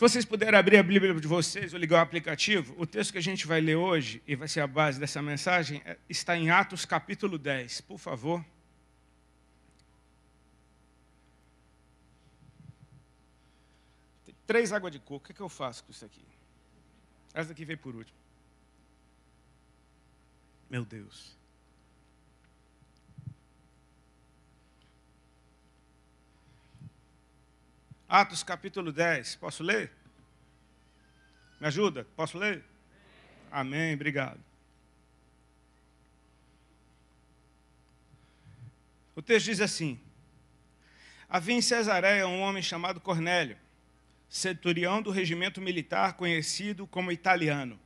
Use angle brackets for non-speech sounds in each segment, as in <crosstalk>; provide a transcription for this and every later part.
Se vocês puderem abrir a Bíblia de vocês ou ligar o aplicativo, o texto que a gente vai ler hoje, e vai ser a base dessa mensagem, é, está em Atos capítulo 10. Por favor. Tem três águas de coco. O que, é que eu faço com isso aqui? Essa daqui veio por último. Meu Deus. Atos capítulo 10, posso ler? Me ajuda? Posso ler? Amém, obrigado. O texto diz assim: Havia em Cesareia um homem chamado Cornélio, centurião do regimento militar conhecido como italiano.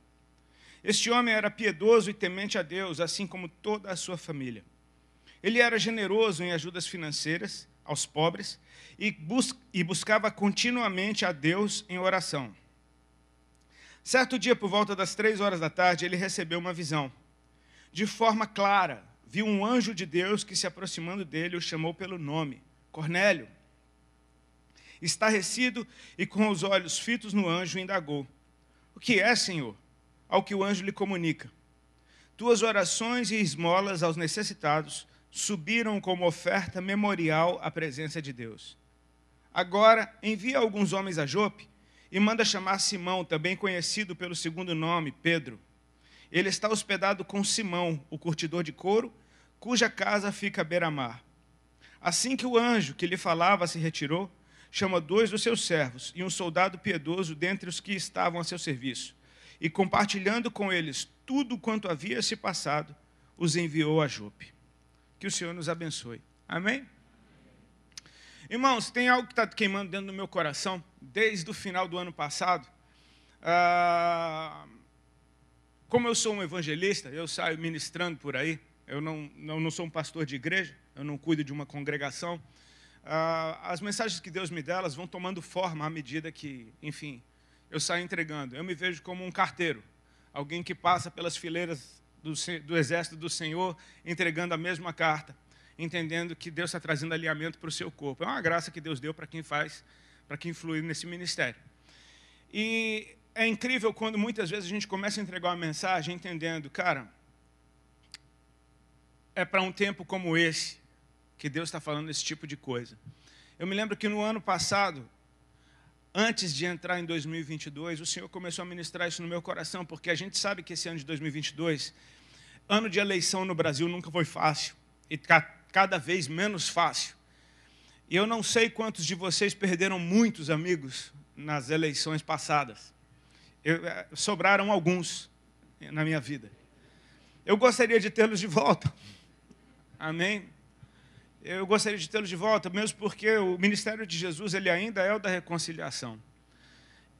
Este homem era piedoso e temente a Deus, assim como toda a sua família. Ele era generoso em ajudas financeiras aos pobres e, bus e buscava continuamente a Deus em oração. Certo dia, por volta das três horas da tarde, ele recebeu uma visão. De forma clara, viu um anjo de Deus que, se aproximando dele, o chamou pelo nome: Cornélio. Estarrecido e com os olhos fitos no anjo, indagou: O que é, Senhor? Ao que o anjo lhe comunica: Tuas orações e esmolas aos necessitados subiram como oferta memorial à presença de Deus. Agora envia alguns homens a Jope e manda chamar Simão, também conhecido pelo segundo nome, Pedro. Ele está hospedado com Simão, o curtidor de couro, cuja casa fica à beira-mar. Assim que o anjo que lhe falava se retirou, chama dois dos seus servos e um soldado piedoso dentre os que estavam a seu serviço, e compartilhando com eles tudo quanto havia se passado, os enviou a Jope. Que o Senhor nos abençoe. Amém? Irmãos, tem algo que está queimando dentro do meu coração desde o final do ano passado. Ah, como eu sou um evangelista, eu saio ministrando por aí. Eu não, eu não sou um pastor de igreja, eu não cuido de uma congregação. Ah, as mensagens que Deus me dá, elas vão tomando forma à medida que, enfim, eu saio entregando. Eu me vejo como um carteiro, alguém que passa pelas fileiras do, do exército do Senhor entregando a mesma carta entendendo que Deus está trazendo alinhamento para o seu corpo. É uma graça que Deus deu para quem faz, para quem influir nesse ministério. E é incrível quando muitas vezes a gente começa a entregar uma mensagem entendendo, cara, é para um tempo como esse que Deus está falando esse tipo de coisa. Eu me lembro que no ano passado, antes de entrar em 2022, o Senhor começou a ministrar isso no meu coração, porque a gente sabe que esse ano de 2022, ano de eleição no Brasil, nunca foi fácil. E cada vez menos fácil. E eu não sei quantos de vocês perderam muitos amigos nas eleições passadas. Eu, eh, sobraram alguns na minha vida. Eu gostaria de tê-los de volta. Amém? Eu gostaria de tê-los de volta, mesmo porque o ministério de Jesus ele ainda é o da reconciliação.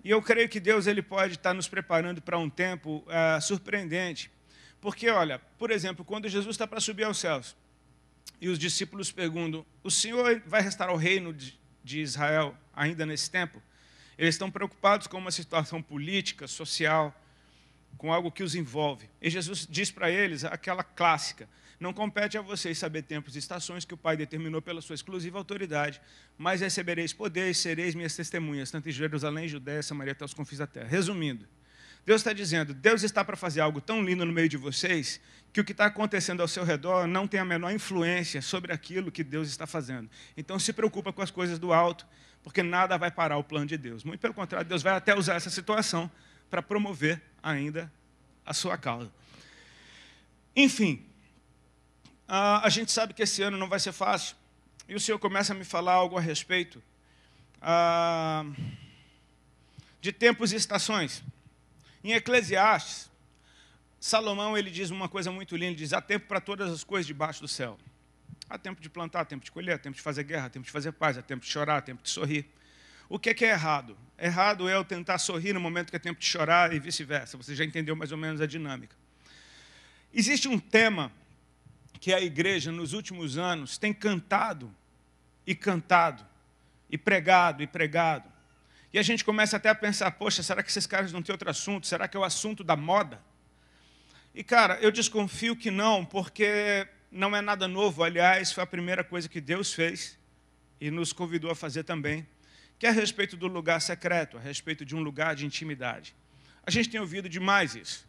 E eu creio que Deus ele pode estar nos preparando para um tempo eh, surpreendente. Porque, olha, por exemplo, quando Jesus está para subir aos céus, e os discípulos perguntam: O Senhor vai restaurar o reino de, Israel ainda nesse tempo? Eles estão preocupados com uma situação política, social, com algo que os envolve. E Jesus diz para eles aquela clássica: Não compete a vocês saber tempos e estações que o Pai determinou pela sua exclusiva autoridade, mas recebereis poder e sereis minhas testemunhas, tanto em Jerusalém, Judéia, Samaria, até os confins da terra. Resumindo, Deus está dizendo: Deus está para fazer algo tão lindo no meio de vocês que o que está acontecendo ao seu redor não tem a menor influência sobre aquilo que Deus está fazendo. Então se preocupa com as coisas do alto, porque nada vai parar o plano de Deus. Muito pelo contrário, Deus vai até usar essa situação para promover ainda a sua causa. Enfim, a gente sabe que esse ano não vai ser fácil, e o Senhor começa a me falar algo a respeito de tempos e estações. Em Eclesiastes, Salomão ele diz uma coisa muito linda, ele diz: há tempo para todas as coisas debaixo do céu. Há tempo de plantar, há tempo de colher, há tempo de fazer guerra, há tempo de fazer paz, há tempo de chorar, há tempo de sorrir. O que é, que é errado? Errado é eu tentar sorrir no momento que é tempo de chorar e vice-versa. Você já entendeu mais ou menos a dinâmica. Existe um tema que a igreja nos últimos anos tem cantado e cantado e pregado e pregado. E a gente começa até a pensar, poxa, será que esses caras não têm outro assunto? Será que é o assunto da moda? E cara, eu desconfio que não, porque não é nada novo. Aliás, foi a primeira coisa que Deus fez e nos convidou a fazer também, que é a respeito do lugar secreto, a respeito de um lugar de intimidade. A gente tem ouvido demais isso.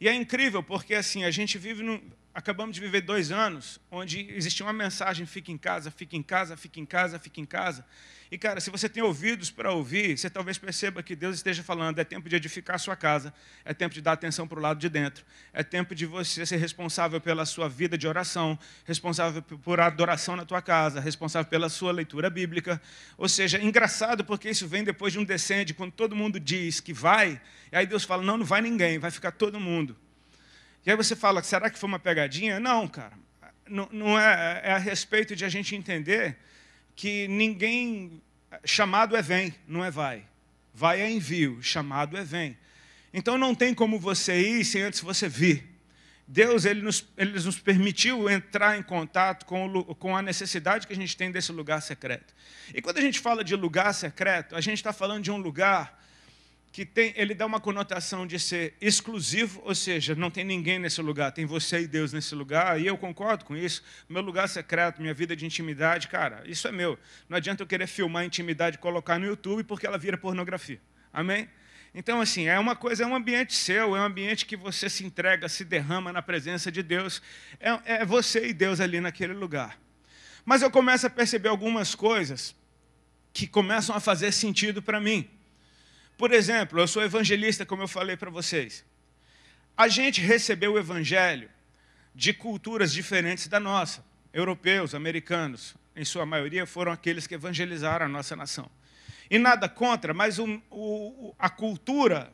E é incrível porque assim, a gente vive num, acabamos de viver dois anos onde existia uma mensagem: fica em casa, fica em casa, fica em casa, fica em casa. E, cara, se você tem ouvidos para ouvir, você talvez perceba que Deus esteja falando: é tempo de edificar a sua casa, é tempo de dar atenção para o lado de dentro, é tempo de você ser responsável pela sua vida de oração, responsável por adoração na tua casa, responsável pela sua leitura bíblica. Ou seja, engraçado porque isso vem depois de um descende, quando todo mundo diz que vai, e aí Deus fala: não, não vai ninguém, vai ficar todo mundo. E aí você fala, será que foi uma pegadinha? Não, cara. Não, não é, é a respeito de a gente entender que ninguém chamado é vem, não é vai. Vai é envio, chamado é vem. Então não tem como você ir sem antes você vir. Deus ele nos, ele nos permitiu entrar em contato com, o, com a necessidade que a gente tem desse lugar secreto. E quando a gente fala de lugar secreto, a gente está falando de um lugar que tem, ele dá uma conotação de ser exclusivo, ou seja, não tem ninguém nesse lugar, tem você e Deus nesse lugar, e eu concordo com isso. Meu lugar secreto, minha vida de intimidade, cara, isso é meu. Não adianta eu querer filmar a intimidade e colocar no YouTube porque ela vira pornografia. Amém? Então, assim, é uma coisa, é um ambiente seu, é um ambiente que você se entrega, se derrama na presença de Deus. É, é você e Deus ali naquele lugar. Mas eu começo a perceber algumas coisas que começam a fazer sentido para mim. Por exemplo, eu sou evangelista, como eu falei para vocês. A gente recebeu o evangelho de culturas diferentes da nossa. Europeus, americanos, em sua maioria, foram aqueles que evangelizaram a nossa nação. E nada contra, mas o, o, a cultura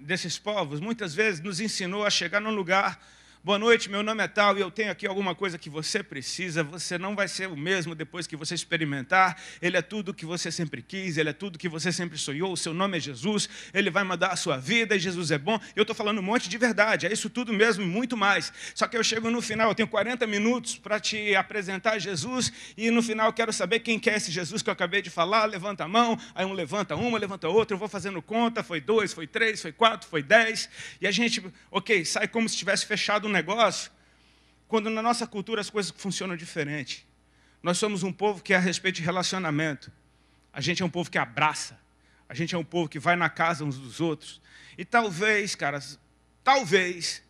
desses povos muitas vezes nos ensinou a chegar num lugar Boa noite, meu nome é tal e eu tenho aqui alguma coisa que você precisa. Você não vai ser o mesmo depois que você experimentar. Ele é tudo o que você sempre quis, ele é tudo o que você sempre sonhou. O seu nome é Jesus, ele vai mudar a sua vida e Jesus é bom. Eu estou falando um monte de verdade, é isso tudo mesmo, e muito mais. Só que eu chego no final, eu tenho 40 minutos para te apresentar Jesus e no final eu quero saber quem quer é esse Jesus que eu acabei de falar. Levanta a mão, aí um levanta uma, levanta outra. Eu vou fazendo conta: foi dois, foi três, foi quatro, foi dez. E a gente, ok, sai como se tivesse fechado um negócio quando na nossa cultura as coisas funcionam diferente. Nós somos um povo que é a respeito de relacionamento. A gente é um povo que abraça. A gente é um povo que vai na casa uns dos outros. E talvez, caras, talvez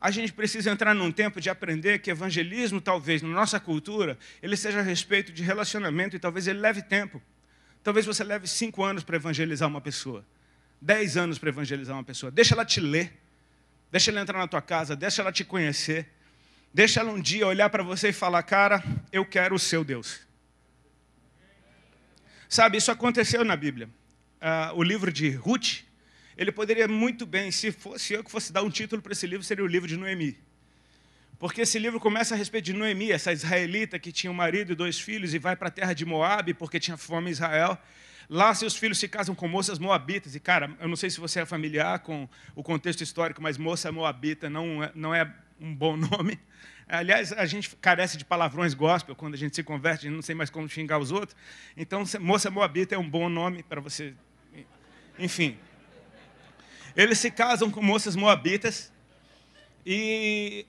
a gente precise entrar num tempo de aprender que evangelismo, talvez, na nossa cultura, ele seja a respeito de relacionamento e talvez ele leve tempo. Talvez você leve cinco anos para evangelizar uma pessoa, dez anos para evangelizar uma pessoa. Deixa ela te ler Deixa ela entrar na tua casa, deixa ela te conhecer. Deixa ela um dia olhar para você e falar: Cara, eu quero o seu Deus. Sabe, isso aconteceu na Bíblia. Ah, o livro de Ruth, ele poderia muito bem, se fosse eu que fosse dar um título para esse livro, seria o livro de Noemi. Porque esse livro começa a respeito de Noemi, essa israelita que tinha um marido e dois filhos e vai para a terra de Moabe porque tinha fome em Israel. Lá seus filhos se casam com moças moabitas. E, cara, eu não sei se você é familiar com o contexto histórico, mas moça moabita não é, não é um bom <laughs> nome. Aliás, a gente carece de palavrões gospel quando a gente se converte, a gente não sei mais como xingar os outros. Então, moça moabita é um bom nome para você. Enfim. Eles se casam com moças moabitas. E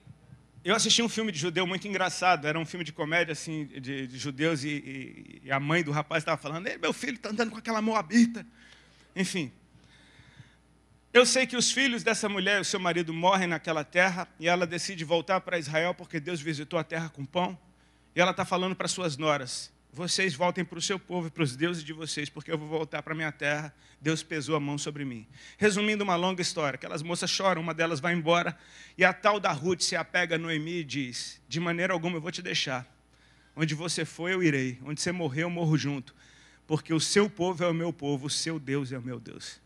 eu assisti um filme de judeu muito engraçado, era um filme de comédia assim, de, de judeus, e, e, e, a mãe do rapaz estava falando: meu filho está andando com aquela moabita. Enfim. Eu sei que os filhos dessa mulher e o seu marido morrem naquela terra, e ela decide voltar para Israel porque Deus visitou a terra com pão, e ela está falando para suas noras: vocês voltem para o seu povo e para os deuses de vocês, porque eu vou voltar para a minha terra. Deus pesou a mão sobre mim. Resumindo uma longa história, aquelas moças choram, uma delas vai embora, e a tal da Ruth se apega a Noemi e diz: De maneira alguma eu vou te deixar. Onde você foi, eu irei. Onde você morreu, eu morro junto. Porque o seu povo é o meu povo, o seu Deus é o meu Deus.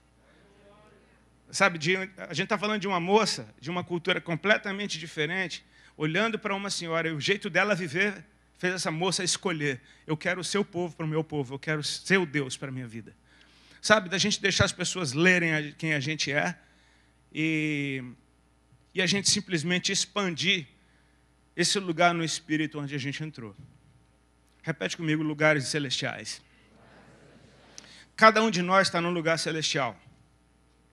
Sabe, de, a gente está falando de uma moça, de uma cultura completamente diferente, olhando para uma senhora e o jeito dela viver fez essa moça escolher: eu quero o seu povo para o meu povo, eu quero o seu Deus para a minha vida. Sabe, da gente deixar as pessoas lerem quem a gente é e, e a gente simplesmente expandir esse lugar no espírito onde a gente entrou. Repete comigo: lugares celestiais. Cada um de nós está num lugar celestial.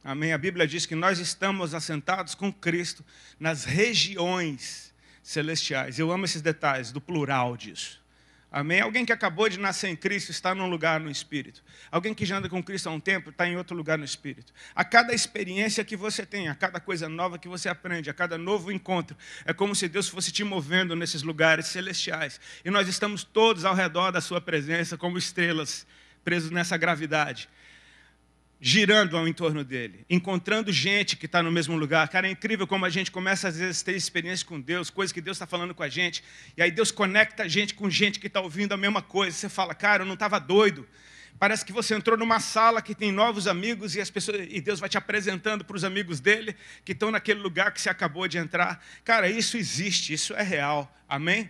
Amém? A Bíblia diz que nós estamos assentados com Cristo nas regiões celestiais. Eu amo esses detalhes do plural disso. Amém? Alguém que acabou de nascer em Cristo está num lugar no Espírito. Alguém que já anda com Cristo há um tempo está em outro lugar no Espírito. A cada experiência que você tem, a cada coisa nova que você aprende, a cada novo encontro, é como se Deus fosse te movendo nesses lugares celestiais. E nós estamos todos ao redor da Sua presença, como estrelas, presos nessa gravidade girando ao entorno dele, encontrando gente que está no mesmo lugar. Cara, é incrível como a gente começa às vezes a ter experiência com Deus, coisas que Deus está falando com a gente, e aí Deus conecta a gente com gente que está ouvindo a mesma coisa. Você fala, cara, eu não estava doido. Parece que você entrou numa sala que tem novos amigos e as pessoas e Deus vai te apresentando para os amigos dele que estão naquele lugar que você acabou de entrar. Cara, isso existe, isso é real. Amém?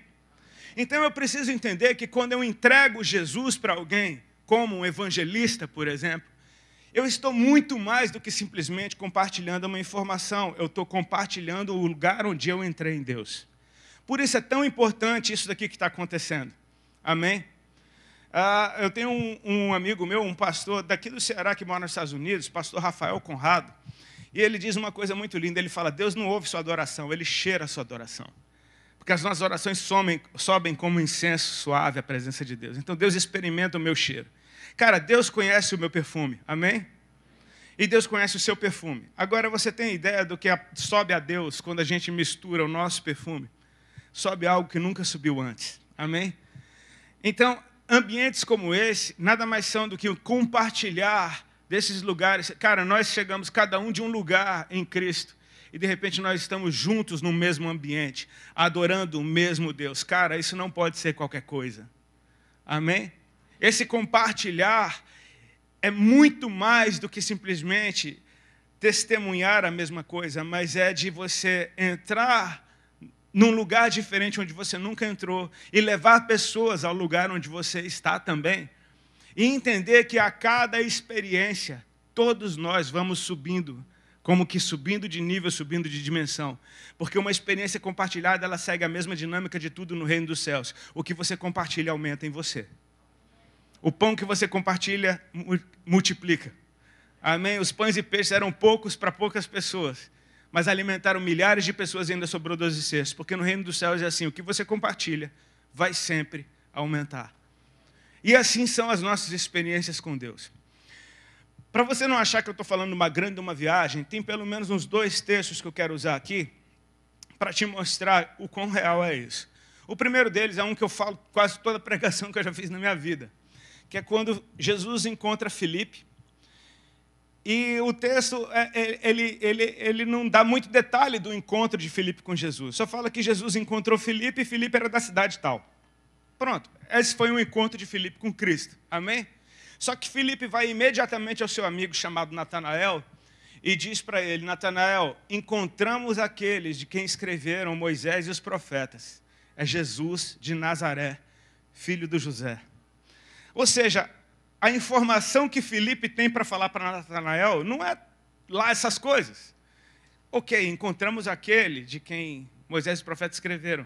Então eu preciso entender que quando eu entrego Jesus para alguém, como um evangelista, por exemplo, eu estou muito mais do que simplesmente compartilhando uma informação, eu estou compartilhando o lugar onde eu entrei em Deus. Por isso é tão importante isso daqui que está acontecendo. Amém? Ah, eu tenho um, um, amigo meu, um pastor daqui do Ceará que mora nos Estados Unidos, pastor Rafael Conrado, e ele diz uma coisa muito linda: ele fala, Deus não ouve sua adoração, ele cheira a sua adoração. Porque as nossas orações somem, sobem como incenso suave à presença de Deus. Então Deus experimenta o meu cheiro. Cara, Deus conhece o meu perfume, amém? E Deus conhece o seu perfume. Agora você tem ideia do que sobe a Deus quando a gente mistura o nosso perfume? Sobe algo que nunca subiu antes, amém? Então, ambientes como esse, nada mais são do que compartilhar desses lugares. Cara, nós chegamos cada um de um lugar em Cristo e de repente nós estamos juntos no mesmo ambiente, adorando o mesmo Deus. Cara, isso não pode ser qualquer coisa. Amém? Esse compartilhar é muito mais do que simplesmente testemunhar a mesma coisa, mas é de você entrar num lugar diferente onde você nunca entrou e levar pessoas ao lugar onde você está também. E entender que a cada experiência, todos nós vamos subindo, como que subindo de nível, subindo de dimensão. Porque uma experiência compartilhada, ela segue a mesma dinâmica de tudo no reino dos céus. O que você compartilha aumenta em você. O pão que você compartilha multiplica. Amém? Os pães e peixes eram poucos para poucas pessoas, mas alimentaram milhares de pessoas e ainda sobrou 12 cestos, porque no reino dos céus é assim: o que você compartilha vai sempre aumentar. E assim são as nossas experiências com Deus. Para você não achar que eu estou falando uma grande uma viagem, tem pelo menos uns dois textos que eu quero usar aqui para te mostrar o quão real é isso. O primeiro deles é um que eu falo quase toda pregação que eu já fiz na minha vida que é quando Jesus encontra Filipe. E o texto, é, é, ele, ele, ele não dá muito detalhe do encontro de Filipe com Jesus. Só fala que Jesus encontrou Filipe e Filipe era da cidade tal. Pronto, esse foi o um encontro de Filipe com Cristo. Amém? Só que Filipe vai imediatamente ao seu amigo chamado Natanael e diz para ele: Natanael, encontramos aqueles de quem escreveram Moisés e os profetas. É Jesus de Nazaré, filho do José. Ou seja, a informação que Felipe tem para falar para Natanael não é lá essas coisas. Ok, encontramos aquele de quem Moisés e o profeta escreveram.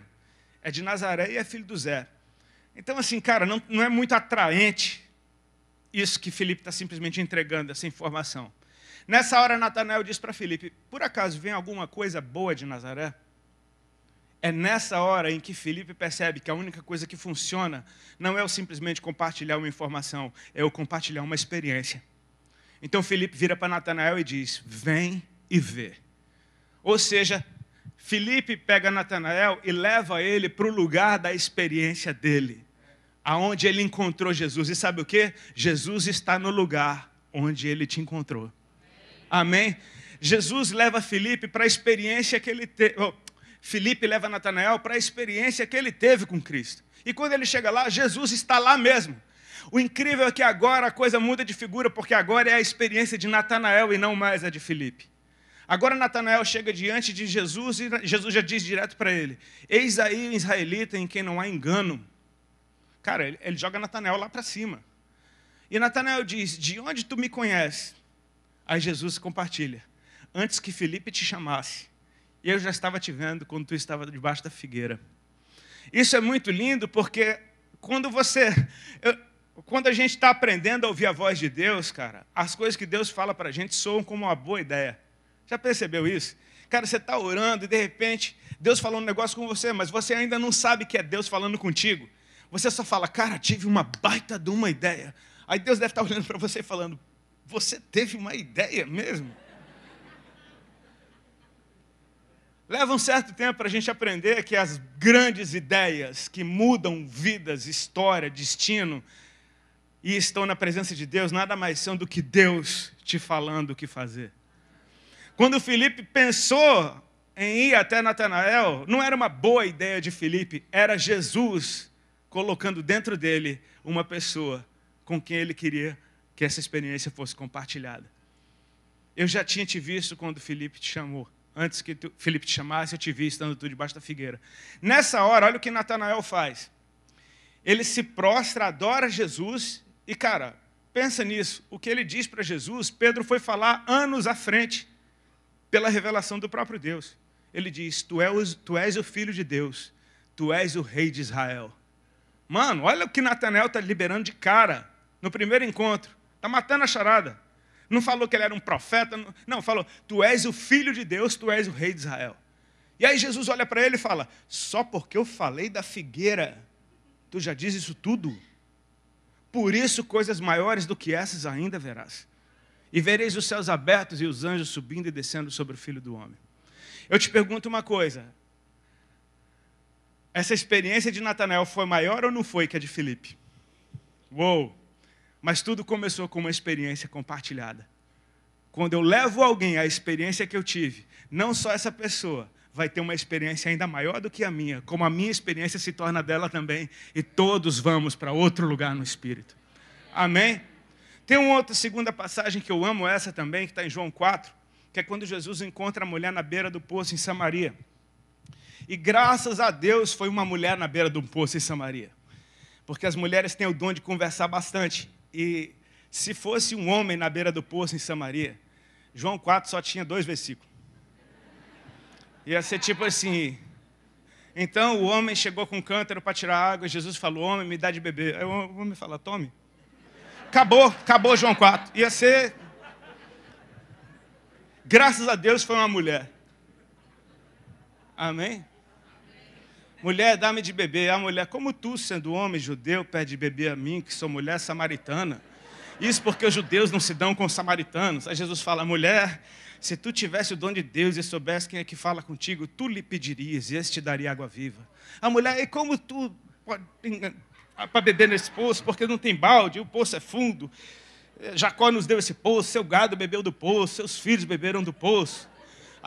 É de Nazaré e é filho do Zé. Então, assim, cara, não, não é muito atraente isso que Felipe está simplesmente entregando, essa informação. Nessa hora, Natanael diz para Felipe: Por acaso vem alguma coisa boa de Nazaré? É nessa hora em que Felipe percebe que a única coisa que funciona não é o simplesmente compartilhar uma informação, é o compartilhar uma experiência. Então Felipe vira para Natanael e diz: Vem e vê. Ou seja, Felipe pega Natanael e leva ele para o lugar da experiência dele, aonde ele encontrou Jesus. E sabe o que? Jesus está no lugar onde ele te encontrou. Amém? Amém? Jesus leva Felipe para a experiência que ele teve. Oh, Filipe leva Natanael para a experiência que ele teve com Cristo. E quando ele chega lá, Jesus está lá mesmo. O incrível é que agora a coisa muda de figura, porque agora é a experiência de Natanael e não mais a de Filipe. Agora Natanael chega diante de Jesus e Jesus já diz direto para ele: Eis aí um israelita em quem não há engano. Cara, ele, ele joga Natanael lá para cima. E Natanael diz: De onde tu me conheces? Aí Jesus compartilha: Antes que Filipe te chamasse, e eu já estava te vendo quando tu estava debaixo da figueira. Isso é muito lindo porque quando você. Eu, quando a gente está aprendendo a ouvir a voz de Deus, cara, as coisas que Deus fala para a gente soam como uma boa ideia. Já percebeu isso? Cara, você está orando e de repente Deus falou um negócio com você, mas você ainda não sabe que é Deus falando contigo. Você só fala, cara, tive uma baita de uma ideia. Aí Deus deve estar tá olhando para você e falando, você teve uma ideia mesmo? Leva um certo tempo para a gente aprender que as grandes ideias que mudam vidas, história, destino, e estão na presença de Deus, nada mais são do que Deus te falando o que fazer. Quando Felipe pensou em ir até Natanael, não era uma boa ideia de Felipe, era Jesus colocando dentro dele uma pessoa com quem ele queria que essa experiência fosse compartilhada. Eu já tinha te visto quando Felipe te chamou. Antes que tu, Felipe te chamasse, eu te vi estando tu debaixo da figueira. Nessa hora, olha o que Natanael faz. Ele se prostra, adora Jesus e, cara, pensa nisso. O que ele diz para Jesus, Pedro foi falar anos à frente pela revelação do próprio Deus. Ele diz: tu és, tu és o filho de Deus, tu és o rei de Israel. Mano, olha o que Natanael está liberando de cara no primeiro encontro. Está matando a charada não falou que ele era um profeta, não, não falou, tu és o filho de Deus, tu és o rei de Israel. E aí Jesus olha para ele e fala: Só porque eu falei da figueira, tu já diz isso tudo? Por isso coisas maiores do que essas ainda verás. E vereis os céus abertos e os anjos subindo e descendo sobre o filho do homem. Eu te pergunto uma coisa: essa experiência de Natanael foi maior ou não foi que a de Filipe? Uou! Mas tudo começou com uma experiência compartilhada. Quando eu levo alguém à experiência que eu tive, não só essa pessoa vai ter uma experiência ainda maior do que a minha, como a minha experiência se torna dela também, e todos vamos para outro lugar no espírito. Amém? Tem uma outra segunda passagem que eu amo, essa também, que está em João 4, que é quando Jesus encontra a mulher na beira do poço em Samaria. E graças a Deus foi uma mulher na beira do poço em Samaria. Porque as mulheres têm o dom de conversar bastante e se fosse um homem na beira do poço em Samaria, João 4 só tinha dois versículos. Ia ser tipo assim. Então o homem chegou com um cântaro para tirar água, e Jesus falou: Homem, me dá de beber. Aí o homem fala: Tome. Acabou, acabou João 4. Ia ser. Graças a Deus foi uma mulher. Amém? mulher, dá-me de beber. A mulher, como tu, sendo homem judeu, pede de beber a mim, que sou mulher samaritana? Isso porque os judeus não se dão com os samaritanos. Aí Jesus fala, mulher, se tu tivesse o dom de Deus e soubesse quem é que fala contigo, tu lhe pedirias e esse te daria água viva. A mulher, e como tu pode para beber nesse poço, porque não tem balde, o poço é fundo. Eh, Jacó nos deu esse poço, seu gado bebeu do poço, seus filhos beberam do poço.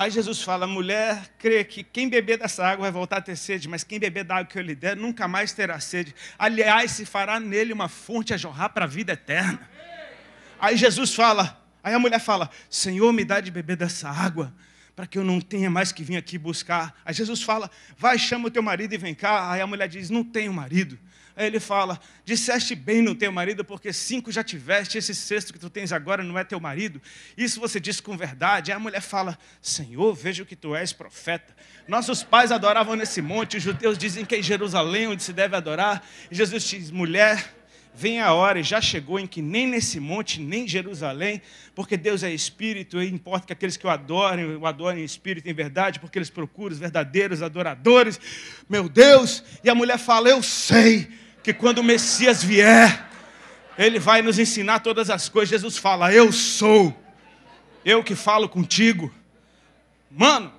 Aí Jesus fala: mulher, crê que quem beber dessa água vai voltar a ter sede, mas quem beber da água que eu lhe der nunca mais terá sede. Aliás, se fará nele uma fonte a jorrar para a vida eterna. Aí Jesus fala: aí a mulher fala: Senhor, me dá de beber dessa água para que eu não tenha mais que vir aqui buscar. Aí Jesus fala: Vai, chama o teu marido e vem cá. Aí a mulher diz: Não tenho marido. Aí ele fala: Disseste bem no teu marido, porque cinco já tiveste, esse sexto que tu tens agora não é teu marido. Isso você diz com verdade. Aí a mulher fala: Senhor, vejo que tu és profeta. Nossos pais adoravam nesse monte, os judeus dizem que é em Jerusalém onde se deve adorar. E Jesus diz: Mulher, vem a hora e já chegou em que nem nesse monte, nem em Jerusalém, porque Deus é espírito e importa que aqueles que o adorem, o adorem em espírito, em verdade, porque eles procuram os verdadeiros adoradores. Meu Deus! E a mulher fala: Eu sei que quando o Messias vier, ele vai nos ensinar todas as coisas. Jesus fala: Eu sou, eu que falo contigo. Mano,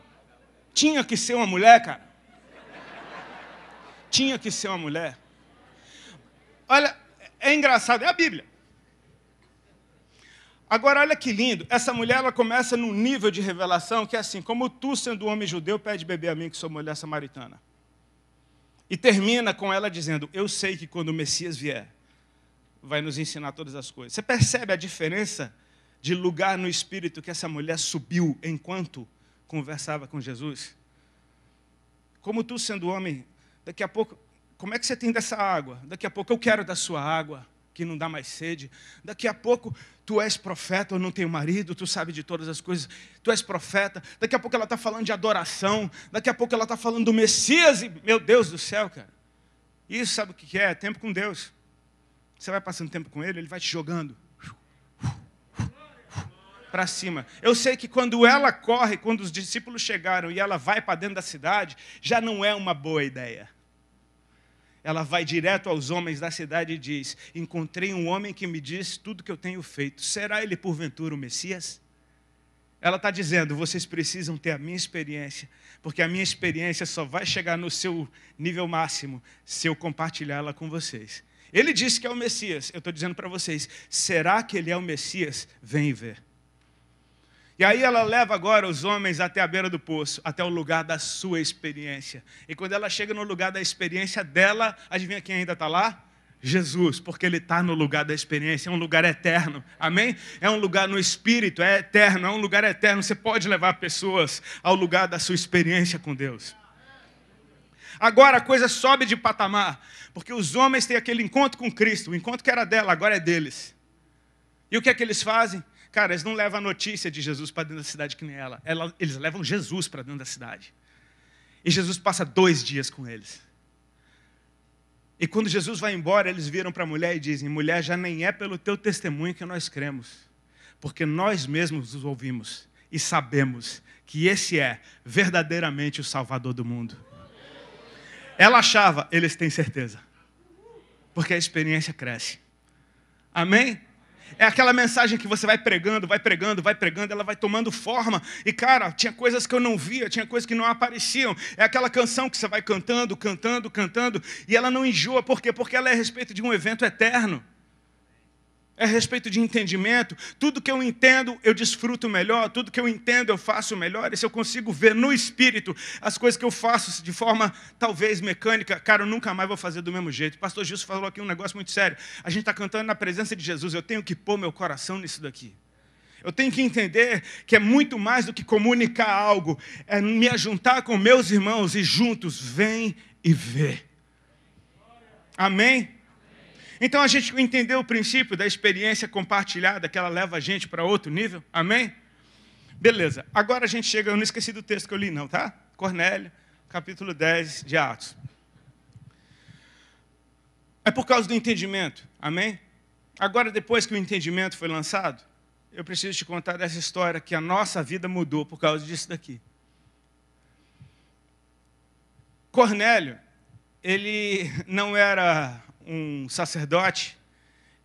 tinha que ser uma mulher, cara. Tinha que ser uma mulher. Olha, é engraçado, é a Bíblia. Agora, olha que lindo, essa mulher ela começa num nível de revelação que é assim: como tu, sendo homem judeu, pede beber a mim, que sou mulher samaritana. E termina com ela dizendo: Eu sei que quando o Messias vier, vai nos ensinar todas as coisas. Você percebe a diferença de lugar no espírito que essa mulher subiu enquanto conversava com Jesus? Como tu, sendo homem, daqui a pouco, como é que você tem dessa água? Daqui a pouco eu quero da sua água que não dá mais sede. Daqui a pouco tu és profeta, eu não tenho marido, tu sabe de todas as coisas, tu és profeta. Daqui a pouco ela está falando de adoração, daqui a pouco ela está falando do Messias, e meu Deus do céu, cara. Isso sabe o que é? Tempo com Deus. Você vai passando tempo com Ele, Ele vai te jogando para cima. Eu sei que quando ela corre, quando os discípulos chegaram e ela vai para dentro da cidade, já não é uma boa ideia ela vai direto aos homens da cidade e diz: Encontrei um homem que me diz tudo que eu tenho feito. Será ele porventura o Messias? Ela está dizendo: vocês precisam ter a minha experiência, porque a minha experiência só vai chegar no seu nível máximo se eu compartilhar ela com vocês. Ele disse que é o Messias, eu estou dizendo para vocês: será que ele é o Messias? Vem ver. E aí ela leva agora os homens até a beira do poço, até o lugar da sua experiência. E quando ela chega no lugar da experiência dela, adivinha quem ainda está lá? Jesus, porque Ele está no lugar da experiência, é um lugar eterno, amém? É um lugar no espírito, é eterno, é um lugar eterno. Você pode levar pessoas ao lugar da sua experiência com Deus. Agora a coisa sobe de patamar, porque os homens têm aquele encontro com Cristo, o encontro que era dela, agora é deles. E o que é que eles fazem? Cara, eles não levam a notícia de Jesus para dentro da cidade que nem ela. ela eles levam Jesus para dentro da cidade. E Jesus passa dois dias com eles. E quando Jesus vai embora, eles viram para a mulher e dizem: Mulher, já nem é pelo teu testemunho que nós cremos, porque nós mesmos os ouvimos e sabemos que esse é verdadeiramente o Salvador do mundo. Ela achava, eles têm certeza, porque a experiência cresce. Amém? É aquela mensagem que você vai pregando, vai pregando, vai pregando, ela vai tomando forma. E cara, tinha coisas que eu não via, tinha coisas que não apareciam. É aquela canção que você vai cantando, cantando, cantando, e ela não enjoa, por quê? Porque ela é a respeito de um evento eterno é a respeito de entendimento. Tudo que eu entendo, eu desfruto melhor. Tudo que eu entendo, eu faço melhor. E se eu consigo ver no espírito as coisas que eu faço de forma talvez mecânica, cara, eu nunca mais vou fazer do mesmo jeito. pastor Gilson falou aqui um negócio muito sério. A gente está cantando na presença de Jesus. Eu tenho que pôr meu coração nisso daqui. Eu tenho que entender que é muito mais do que comunicar algo, é me ajuntar com meus irmãos e juntos vem e vê. Amém? Então a gente entendeu o princípio da experiência compartilhada, que ela leva a gente para outro nível? Amém? Beleza. Agora a gente chega, eu não esqueci do texto que eu li, não, tá? Cornélio, capítulo 10 de Atos. É por causa do entendimento, amém? Agora, depois que o entendimento foi lançado, eu preciso te contar dessa história que a nossa vida mudou por causa disso daqui. Cornélio, ele não era um sacerdote,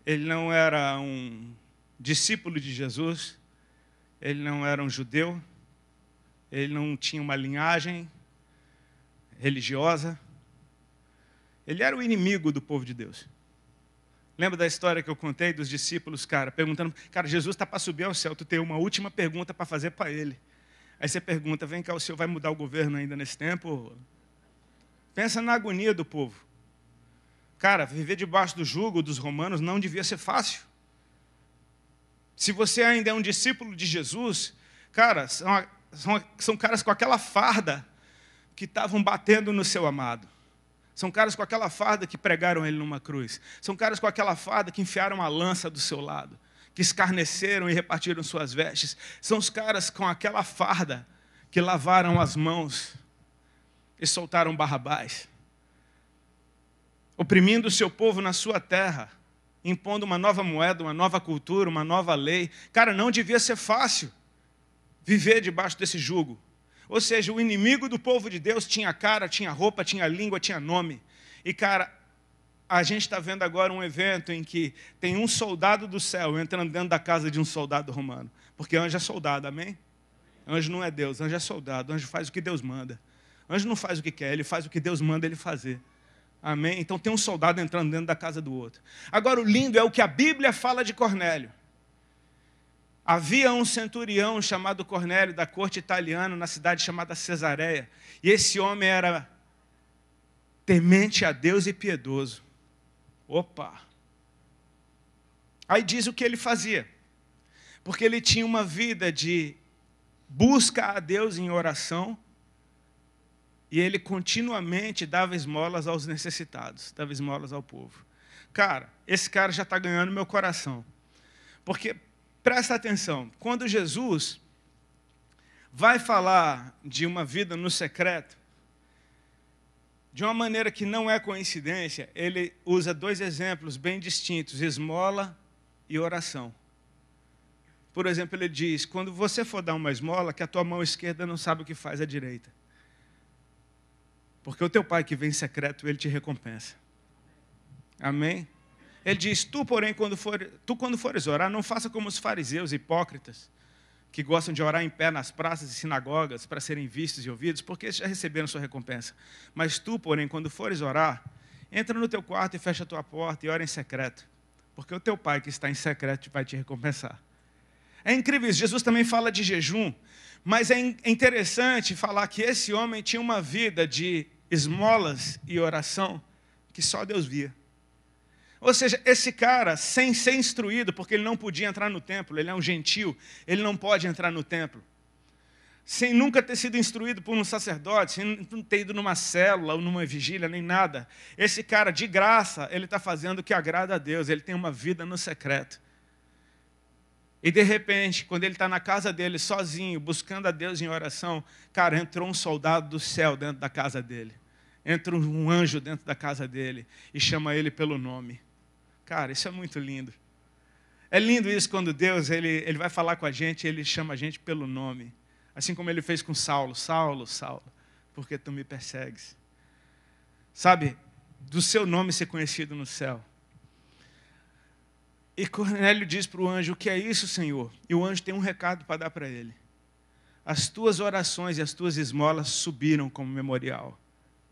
ele não era um discípulo de Jesus, ele não era um judeu, ele não tinha uma linhagem religiosa, ele era o inimigo do povo de Deus. Lembra da história que eu contei dos discípulos, cara, perguntando: Cara, Jesus está para subir ao céu, tu tem uma última pergunta para fazer para ele. Aí você pergunta: Vem cá, o senhor vai mudar o governo ainda nesse tempo? Pensa na agonia do povo. Cara, viver debaixo do jugo dos romanos não devia ser fácil. Se você ainda é um discípulo de Jesus, cara, são, são, são caras com aquela farda que estavam batendo no seu amado. São caras com aquela farda que pregaram ele numa cruz. São caras com aquela farda que enfiaram a lança do seu lado, que escarneceram e repartiram suas vestes. São os caras com aquela farda que lavaram as mãos e soltaram Barrabás oprimindo o seu povo na sua terra, impondo uma nova moeda, uma nova cultura, uma nova lei. Cara, não devia ser fácil viver debaixo desse jugo. Ou seja, o inimigo do povo de Deus tinha cara, tinha roupa, tinha língua, tinha nome. E, cara, a gente está vendo agora um evento em que tem um soldado do céu entrando dentro da casa de um soldado romano. Porque anjo é soldado, amém? Anjo não é Deus, anjo é soldado, anjo faz o que Deus manda. Anjo não faz o que quer, ele faz o que Deus manda ele fazer. Amém? Então tem um soldado entrando dentro da casa do outro. Agora, o lindo é o que a Bíblia fala de Cornélio. Havia um centurião chamado Cornélio, da corte italiana, na cidade chamada Cesareia. E esse homem era temente a Deus e piedoso. Opa! Aí diz o que ele fazia. Porque ele tinha uma vida de busca a Deus em oração e ele continuamente dava esmolas aos necessitados, dava esmolas ao povo. Cara, esse cara já está ganhando meu coração. Porque, presta atenção, quando Jesus vai falar de uma vida no secreto, de uma maneira que não é coincidência, ele usa dois exemplos bem distintos: esmola e oração. Por exemplo, ele diz: quando você for dar uma esmola, que a tua mão esquerda não sabe o que faz a direita. Porque o teu pai que vem em secreto, ele te recompensa. Amém? Ele diz: "Tu, porém, quando for, tu quando fores orar, não faça como os fariseus hipócritas, que gostam de orar em pé nas praças e sinagogas para serem vistos e ouvidos, porque eles já receberam sua recompensa. Mas tu, porém, quando fores orar, entra no teu quarto e fecha a tua porta e ora em secreto, porque o teu pai que está em secreto vai te recompensar." É incrível isso. Jesus também fala de jejum, mas é, é interessante falar que esse homem tinha uma vida de esmolas e oração que só Deus via. Ou seja, esse cara, sem ser instruído, porque ele não podia entrar no templo, ele é um gentil, ele não pode entrar no templo. Sem nunca ter sido instruído por um sacerdote, sem não ter ido numa célula ou numa vigília, nem nada. Esse cara, de graça, ele está fazendo o que agrada a Deus, ele tem uma vida no secreto. E de repente, quando ele está na casa dele, sozinho, buscando a Deus em oração, cara, entrou um soldado do céu dentro da casa dele. Entra um anjo dentro da casa dele e chama ele pelo nome. Cara, isso é muito lindo. É lindo isso quando Deus ele, ele vai falar com a gente, ele chama a gente pelo nome. Assim como ele fez com Saulo: Saulo, Saulo, porque tu me persegues. Sabe, do seu nome ser conhecido no céu e Cornélio diz para o anjo: O que é isso, Senhor? E o anjo tem um recado para dar para ele: As tuas orações e as tuas esmolas subiram como memorial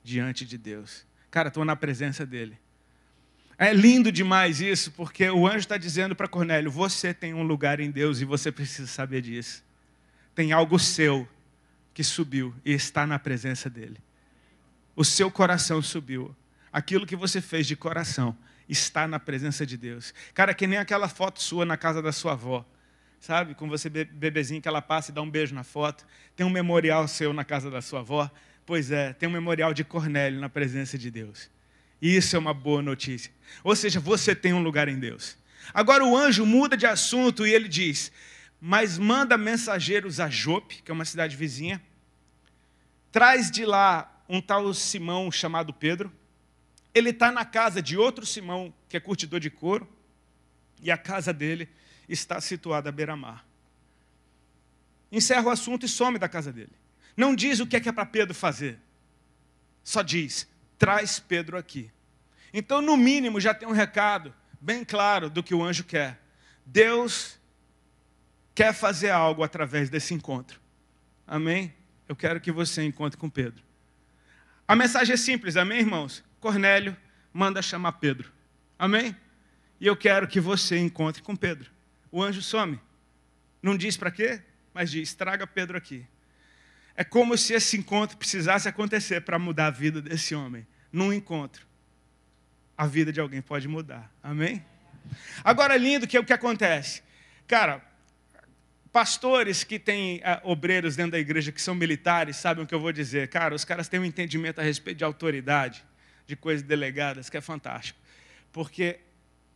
diante de Deus. Cara, estou na presença dele. É lindo demais isso, porque o anjo está dizendo para Cornélio: Você tem um lugar em Deus e você precisa saber disso. Tem algo seu que subiu e está na presença dele. O seu coração subiu. Aquilo que você fez de coração estar na presença de Deus. Cara, que nem aquela foto sua na casa da sua avó. Sabe, com você bebezinho que ela passa e dá um beijo na foto. Tem um memorial seu na casa da sua avó. Pois é, tem um memorial de Cornélio na presença de Deus. Isso é uma boa notícia. Ou seja, você tem um lugar em Deus. Agora o anjo muda de assunto e ele diz: Mas manda mensageiros a Jope, que é uma cidade vizinha, traz de lá um tal Simão chamado Pedro, ele está na casa de outro Simão, que é curtidor de couro, e a casa dele está situada à beira-mar. Encerra o assunto e some da casa dele. Não diz o que é que é para Pedro fazer. Só diz: traz Pedro aqui. Então, no mínimo, já tem um recado bem claro do que o anjo quer. Deus quer fazer algo através desse encontro. Amém? Eu quero que você encontre com Pedro. A mensagem é simples, amém, irmãos? Cornélio manda chamar Pedro. Amém? E eu quero que você encontre com Pedro. O anjo some. Não diz para quê, mas diz: traga Pedro aqui. É como se esse encontro precisasse acontecer para mudar a vida desse homem. Num encontro, a vida de alguém pode mudar. Amém? Agora, lindo que é o que acontece. Cara, pastores que têm uh, obreiros dentro da igreja que são militares sabem o que eu vou dizer. Cara, os caras têm um entendimento a respeito de autoridade de coisas delegadas, que é fantástico. Porque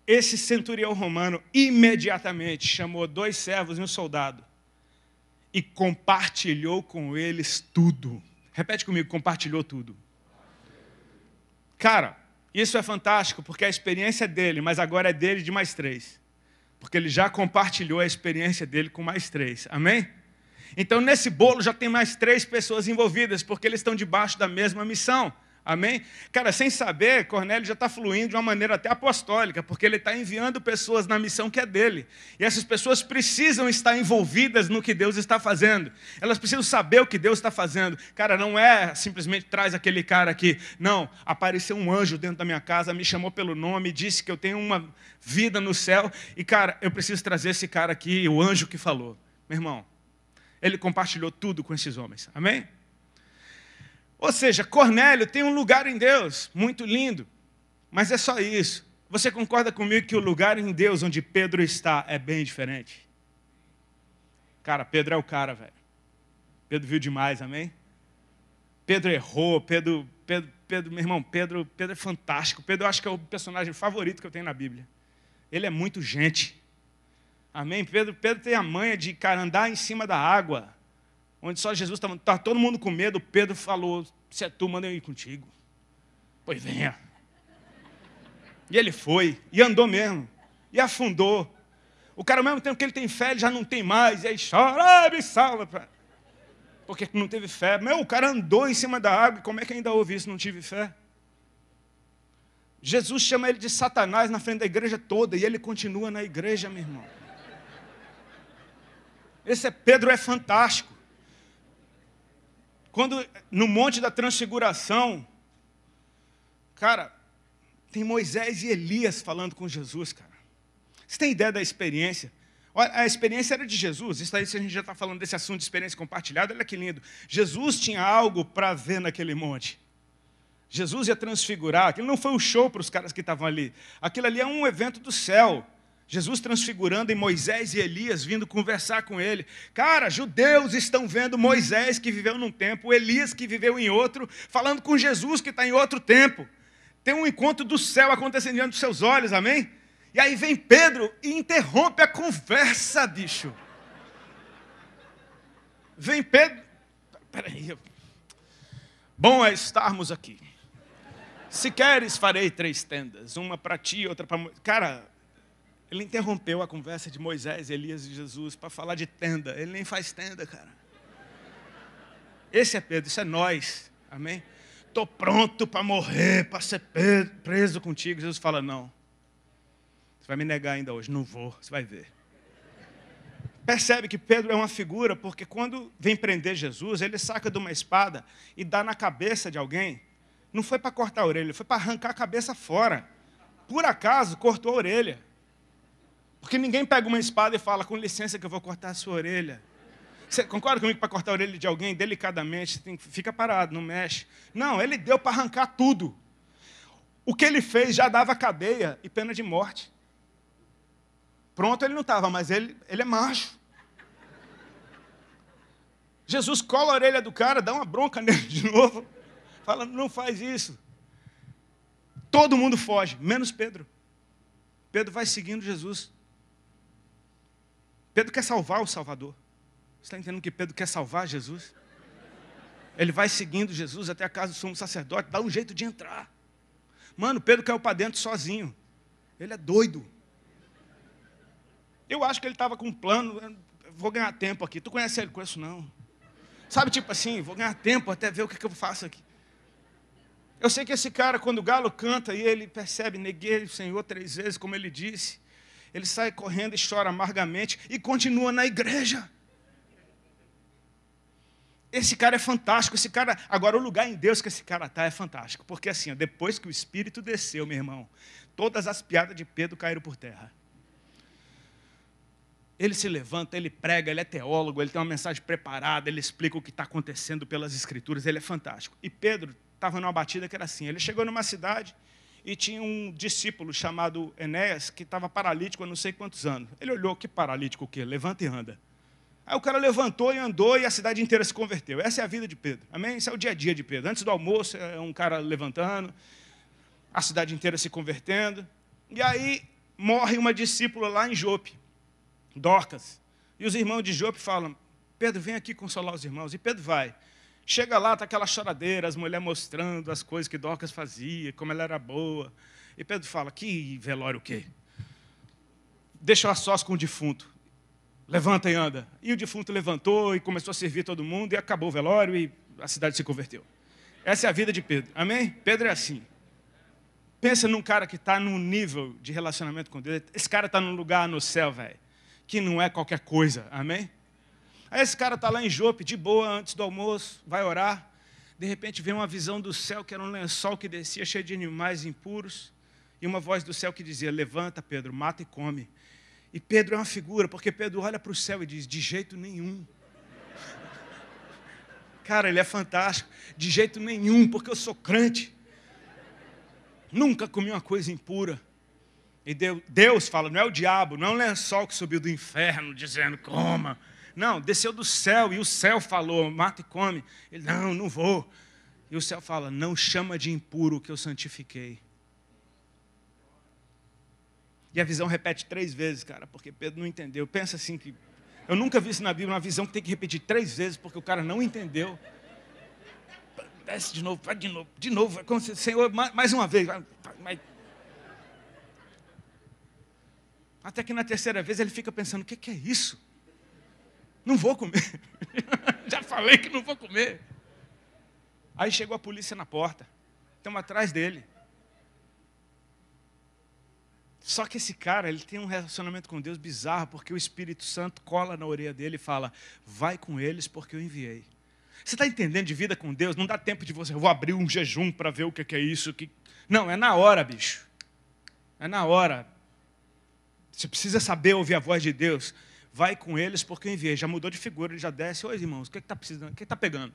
esse centurião romano imediatamente chamou dois servos e um soldado e compartilhou com eles tudo. Repete comigo, compartilhou tudo. Cara, isso é fantástico porque a experiência é dele, mas agora é dele de mais três. Porque ele já compartilhou a experiência dele com mais três. Amém? Então, nesse bolo já tem mais três pessoas envolvidas, porque eles estão debaixo da mesma missão. Amém? Cara, sem saber, Cornélio já está fluindo de uma maneira até apostólica, porque ele está enviando pessoas na missão que é dele. E essas pessoas precisam estar envolvidas no que Deus está fazendo. Elas precisam saber o que Deus está fazendo. Cara, não é simplesmente traz aquele cara aqui. Não, apareceu um anjo dentro da minha casa, me chamou pelo nome, disse que eu tenho uma vida no céu. E, cara, eu preciso trazer esse cara aqui, o anjo que falou. Meu irmão, ele compartilhou tudo com esses homens. Amém? Ou seja, Cornélio tem um lugar em Deus muito lindo, mas é só isso. Você concorda comigo que o lugar em Deus onde Pedro está é bem diferente? Cara, Pedro é o cara, velho. Pedro viu demais, amém? Pedro errou, Pedro, Pedro, Pedro, meu irmão, Pedro, Pedro é fantástico. Pedro eu acho que é o personagem favorito que eu tenho na Bíblia. Ele é muito gente. Amém? Pedro, Pedro tem a manha de cara andar em cima da água onde só Jesus estava, tá todo mundo com medo, Pedro falou, se é tu, manda eu ir contigo. Pois venha. E ele foi, e andou mesmo, e afundou. O cara, ao mesmo tempo que ele tem fé, ele já não tem mais, e aí chora, me salva. Porque não teve fé. Meu, o cara andou em cima da água, como é que ainda houve isso? Não tive fé. Jesus chama ele de Satanás na frente da igreja toda, e ele continua na igreja, meu irmão. Esse é Pedro é fantástico. Quando no Monte da Transfiguração, cara, tem Moisés e Elias falando com Jesus, cara. Você tem ideia da experiência? a experiência era de Jesus. Isso aí, se a gente já está falando desse assunto de experiência compartilhada, olha que lindo. Jesus tinha algo para ver naquele monte. Jesus ia transfigurar. Aquilo não foi um show para os caras que estavam ali. Aquilo ali é um evento do céu. Jesus transfigurando em Moisés e Elias vindo conversar com ele. Cara, judeus estão vendo Moisés que viveu num tempo, Elias que viveu em outro, falando com Jesus que está em outro tempo. Tem um encontro do céu acontecendo diante dos seus olhos, amém? E aí vem Pedro e interrompe a conversa, bicho. Vem Pedro. Peraí. Bom é estarmos aqui. Se queres, farei três tendas: uma para ti, outra para. Cara, ele interrompeu a conversa de Moisés, Elias e Jesus para falar de tenda. Ele nem faz tenda, cara. Esse é Pedro, isso é nós. Amém? Estou pronto para morrer, para ser preso contigo. Jesus fala: Não. Você vai me negar ainda hoje. Não vou, você vai ver. Percebe que Pedro é uma figura, porque quando vem prender Jesus, ele saca de uma espada e dá na cabeça de alguém. Não foi para cortar a orelha, foi para arrancar a cabeça fora. Por acaso, cortou a orelha. Porque ninguém pega uma espada e fala, com licença que eu vou cortar a sua orelha. Você concorda comigo para cortar a orelha de alguém delicadamente, tem, fica parado, não mexe. Não, ele deu para arrancar tudo. O que ele fez já dava cadeia e pena de morte. Pronto, ele não estava, mas ele, ele é macho. Jesus cola a orelha do cara, dá uma bronca <laughs> nele de novo. Fala, não faz isso. Todo mundo foge, menos Pedro. Pedro vai seguindo Jesus. Pedro quer salvar o Salvador. Você está entendendo que Pedro quer salvar Jesus? Ele vai seguindo Jesus até a casa do sumo sacerdote, dá um jeito de entrar. Mano, Pedro caiu para dentro sozinho. Ele é doido. Eu acho que ele estava com um plano, vou ganhar tempo aqui. Tu conhece ele? Conheço não. Sabe, tipo assim, vou ganhar tempo até ver o que, que eu faço aqui. Eu sei que esse cara, quando o galo canta e ele percebe, neguei o Senhor três vezes, como ele disse, ele sai correndo e chora amargamente e continua na igreja. Esse cara é fantástico, esse cara. Agora, o lugar em Deus que esse cara está é fantástico. Porque assim, depois que o Espírito desceu, meu irmão, todas as piadas de Pedro caíram por terra. Ele se levanta, ele prega, ele é teólogo, ele tem uma mensagem preparada, ele explica o que está acontecendo pelas Escrituras, ele é fantástico. E Pedro estava numa batida que era assim: ele chegou numa cidade, e tinha um discípulo chamado Enéas que estava paralítico há não sei quantos anos. Ele olhou, que paralítico o quê? Levanta e anda. Aí o cara levantou e andou e a cidade inteira se converteu. Essa é a vida de Pedro, amém? Isso é o dia a dia de Pedro. Antes do almoço, é um cara levantando, a cidade inteira se convertendo. E aí morre uma discípula lá em Jope, Dorcas. E os irmãos de Jope falam: Pedro, vem aqui consolar os irmãos. E Pedro vai. Chega lá, está aquela choradeira, as mulheres mostrando as coisas que Dorcas fazia, como ela era boa. E Pedro fala: Que velório o quê? Deixa ela a sós com o defunto. Levanta e anda. E o defunto levantou e começou a servir todo mundo, e acabou o velório e a cidade se converteu. Essa é a vida de Pedro. Amém? Pedro é assim. Pensa num cara que está num nível de relacionamento com Deus. Esse cara está num lugar no céu, velho, que não é qualquer coisa. Amém? Aí esse cara está lá em Jope, de boa, antes do almoço, vai orar. De repente vem uma visão do céu, que era um lençol que descia cheio de animais impuros, e uma voz do céu que dizia: Levanta, Pedro, mata e come. E Pedro é uma figura, porque Pedro olha para o céu e diz: De jeito nenhum. Cara, ele é fantástico. De jeito nenhum, porque eu sou crente. Nunca comi uma coisa impura. E Deus, Deus fala: Não é o diabo, não é um lençol que subiu do inferno dizendo: Coma. Não, desceu do céu e o céu falou: mata e come. Ele, não, não vou. E o céu fala: não chama de impuro o que eu santifiquei. E a visão repete três vezes, cara, porque Pedro não entendeu. Pensa assim que. Eu nunca vi isso na Bíblia, uma visão que tem que repetir três vezes, porque o cara não entendeu. Desce de novo, vai de novo, de novo, Senhor, mais uma vez. Até que na terceira vez ele fica pensando: o que é isso? Não vou comer. <laughs> Já falei que não vou comer. Aí chegou a polícia na porta. Estamos atrás dele. Só que esse cara, ele tem um relacionamento com Deus bizarro, porque o Espírito Santo cola na orelha dele e fala: Vai com eles porque eu enviei. Você está entendendo de vida com Deus? Não dá tempo de você, eu vou abrir um jejum para ver o é que é isso. Que... Não, é na hora, bicho. É na hora. Você precisa saber ouvir a voz de Deus vai com eles porque eu enviei. Já mudou de figura, ele já desce. Oi, irmãos, o que é está precisando? O que é está pegando?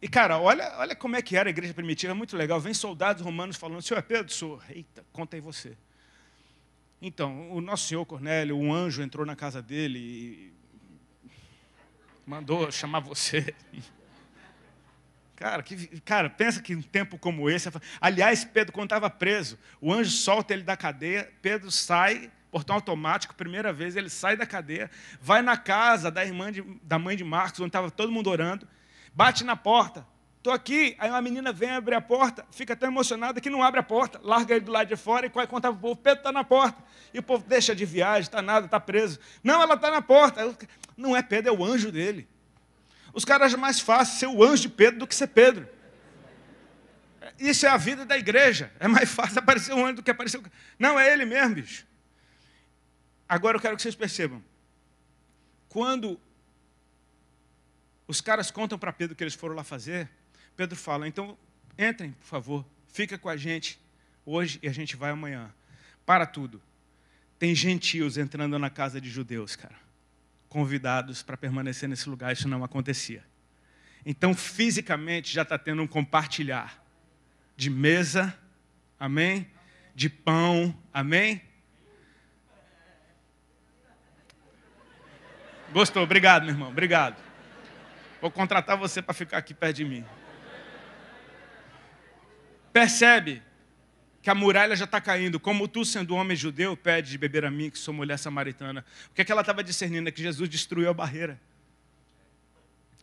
E, cara, olha, olha como é que era a igreja primitiva, é muito legal. Vem soldados romanos falando, senhor é Pedro, senhor, Eita, conta aí você. Então, o nosso senhor Cornélio, um anjo entrou na casa dele e mandou chamar você. Cara, que, cara, pensa que um tempo como esse. Aliás, Pedro, quando estava preso, o anjo solta ele da cadeia, Pedro sai, portão automático, primeira vez, ele sai da cadeia, vai na casa da irmã de, da mãe de Marcos, onde estava todo mundo orando, bate na porta, estou aqui, aí uma menina vem abrir a porta, fica tão emocionada que não abre a porta, larga ele do lado de fora e vai contar para o povo, Pedro está na porta, e o povo deixa de viagem, está nada, está preso, não, ela está na porta, não é Pedro, é o anjo dele, os caras acham mais fácil ser o anjo de Pedro do que ser Pedro, isso é a vida da igreja, é mais fácil <laughs> aparecer um anjo do que aparecer, não, é ele mesmo, bicho, Agora eu quero que vocês percebam. Quando os caras contam para Pedro que eles foram lá fazer, Pedro fala: então entrem, por favor, fica com a gente hoje e a gente vai amanhã. Para tudo. Tem gentios entrando na casa de judeus, cara, convidados para permanecer nesse lugar, isso não acontecia. Então, fisicamente, já está tendo um compartilhar de mesa, amém? De pão, amém? Gostou, obrigado, meu irmão, obrigado. Vou contratar você para ficar aqui perto de mim. Percebe que a muralha já está caindo. Como tu, sendo homem judeu, pede de beber a mim, que sou mulher samaritana. O que, é que ela estava discernindo? É que Jesus destruiu a barreira.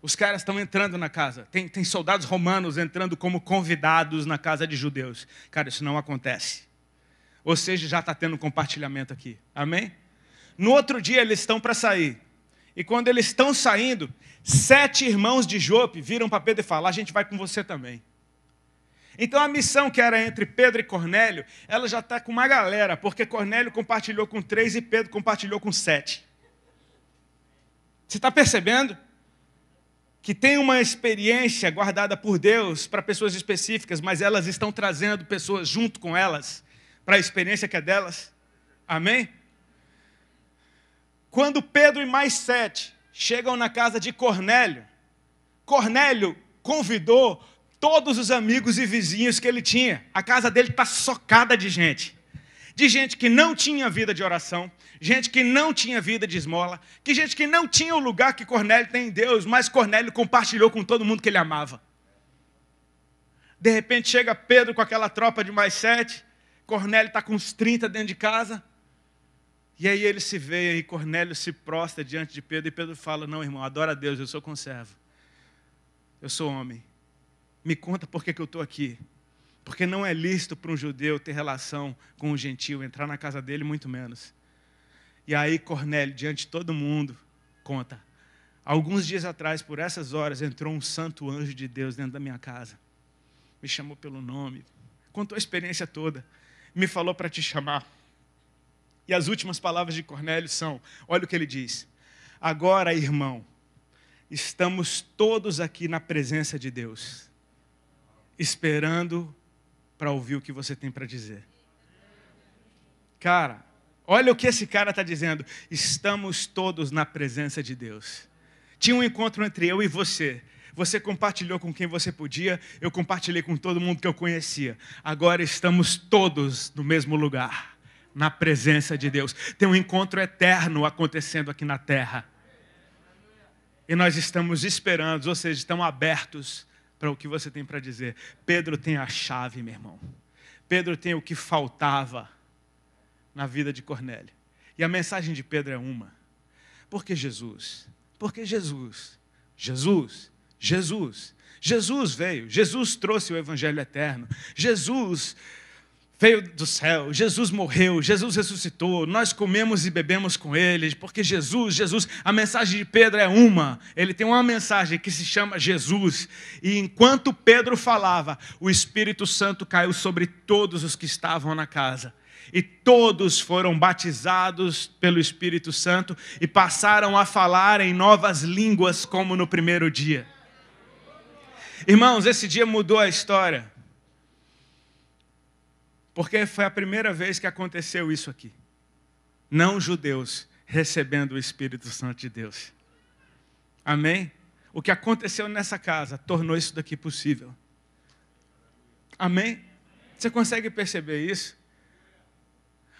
Os caras estão entrando na casa. Tem, tem soldados romanos entrando como convidados na casa de judeus. Cara, isso não acontece. Ou seja, já está tendo compartilhamento aqui. Amém? No outro dia eles estão para sair. E quando eles estão saindo, sete irmãos de Jope viram para Pedro e falaram: A gente vai com você também. Então a missão que era entre Pedro e Cornélio, ela já está com uma galera, porque Cornélio compartilhou com três e Pedro compartilhou com sete. Você está percebendo? Que tem uma experiência guardada por Deus para pessoas específicas, mas elas estão trazendo pessoas junto com elas para a experiência que é delas. Amém? Quando Pedro e mais sete chegam na casa de Cornélio, Cornélio convidou todos os amigos e vizinhos que ele tinha. A casa dele está socada de gente. De gente que não tinha vida de oração, gente que não tinha vida de esmola, que gente que não tinha o lugar que Cornélio tem em Deus, mas Cornélio compartilhou com todo mundo que ele amava. De repente chega Pedro com aquela tropa de mais sete, Cornélio está com uns 30 dentro de casa, e aí ele se vê e Cornélio se prostra diante de Pedro e Pedro fala: Não, irmão, adora a Deus, eu sou conservo. Eu sou homem. Me conta por que, que eu estou aqui. Porque não é lícito para um judeu ter relação com um gentil, entrar na casa dele, muito menos. E aí Cornélio, diante de todo mundo, conta: Alguns dias atrás, por essas horas, entrou um santo anjo de Deus dentro da minha casa. Me chamou pelo nome, contou a experiência toda, me falou para te chamar. E as últimas palavras de Cornélio são: olha o que ele diz. Agora, irmão, estamos todos aqui na presença de Deus, esperando para ouvir o que você tem para dizer. Cara, olha o que esse cara está dizendo. Estamos todos na presença de Deus. Tinha um encontro entre eu e você. Você compartilhou com quem você podia, eu compartilhei com todo mundo que eu conhecia. Agora estamos todos no mesmo lugar na presença de Deus. Tem um encontro eterno acontecendo aqui na terra. E nós estamos esperando, ou seja, estamos abertos para o que você tem para dizer. Pedro tem a chave, meu irmão. Pedro tem o que faltava na vida de Cornélio. E a mensagem de Pedro é uma. Porque Jesus, porque Jesus, Jesus, Jesus, Jesus veio, Jesus trouxe o evangelho eterno. Jesus veio do céu, Jesus morreu, Jesus ressuscitou, nós comemos e bebemos com ele, porque Jesus, Jesus, a mensagem de Pedro é uma, ele tem uma mensagem que se chama Jesus, e enquanto Pedro falava, o Espírito Santo caiu sobre todos os que estavam na casa. E todos foram batizados pelo Espírito Santo e passaram a falar em novas línguas, como no primeiro dia. Irmãos, esse dia mudou a história. Porque foi a primeira vez que aconteceu isso aqui. Não judeus recebendo o Espírito Santo de Deus. Amém? O que aconteceu nessa casa tornou isso daqui possível. Amém? Você consegue perceber isso?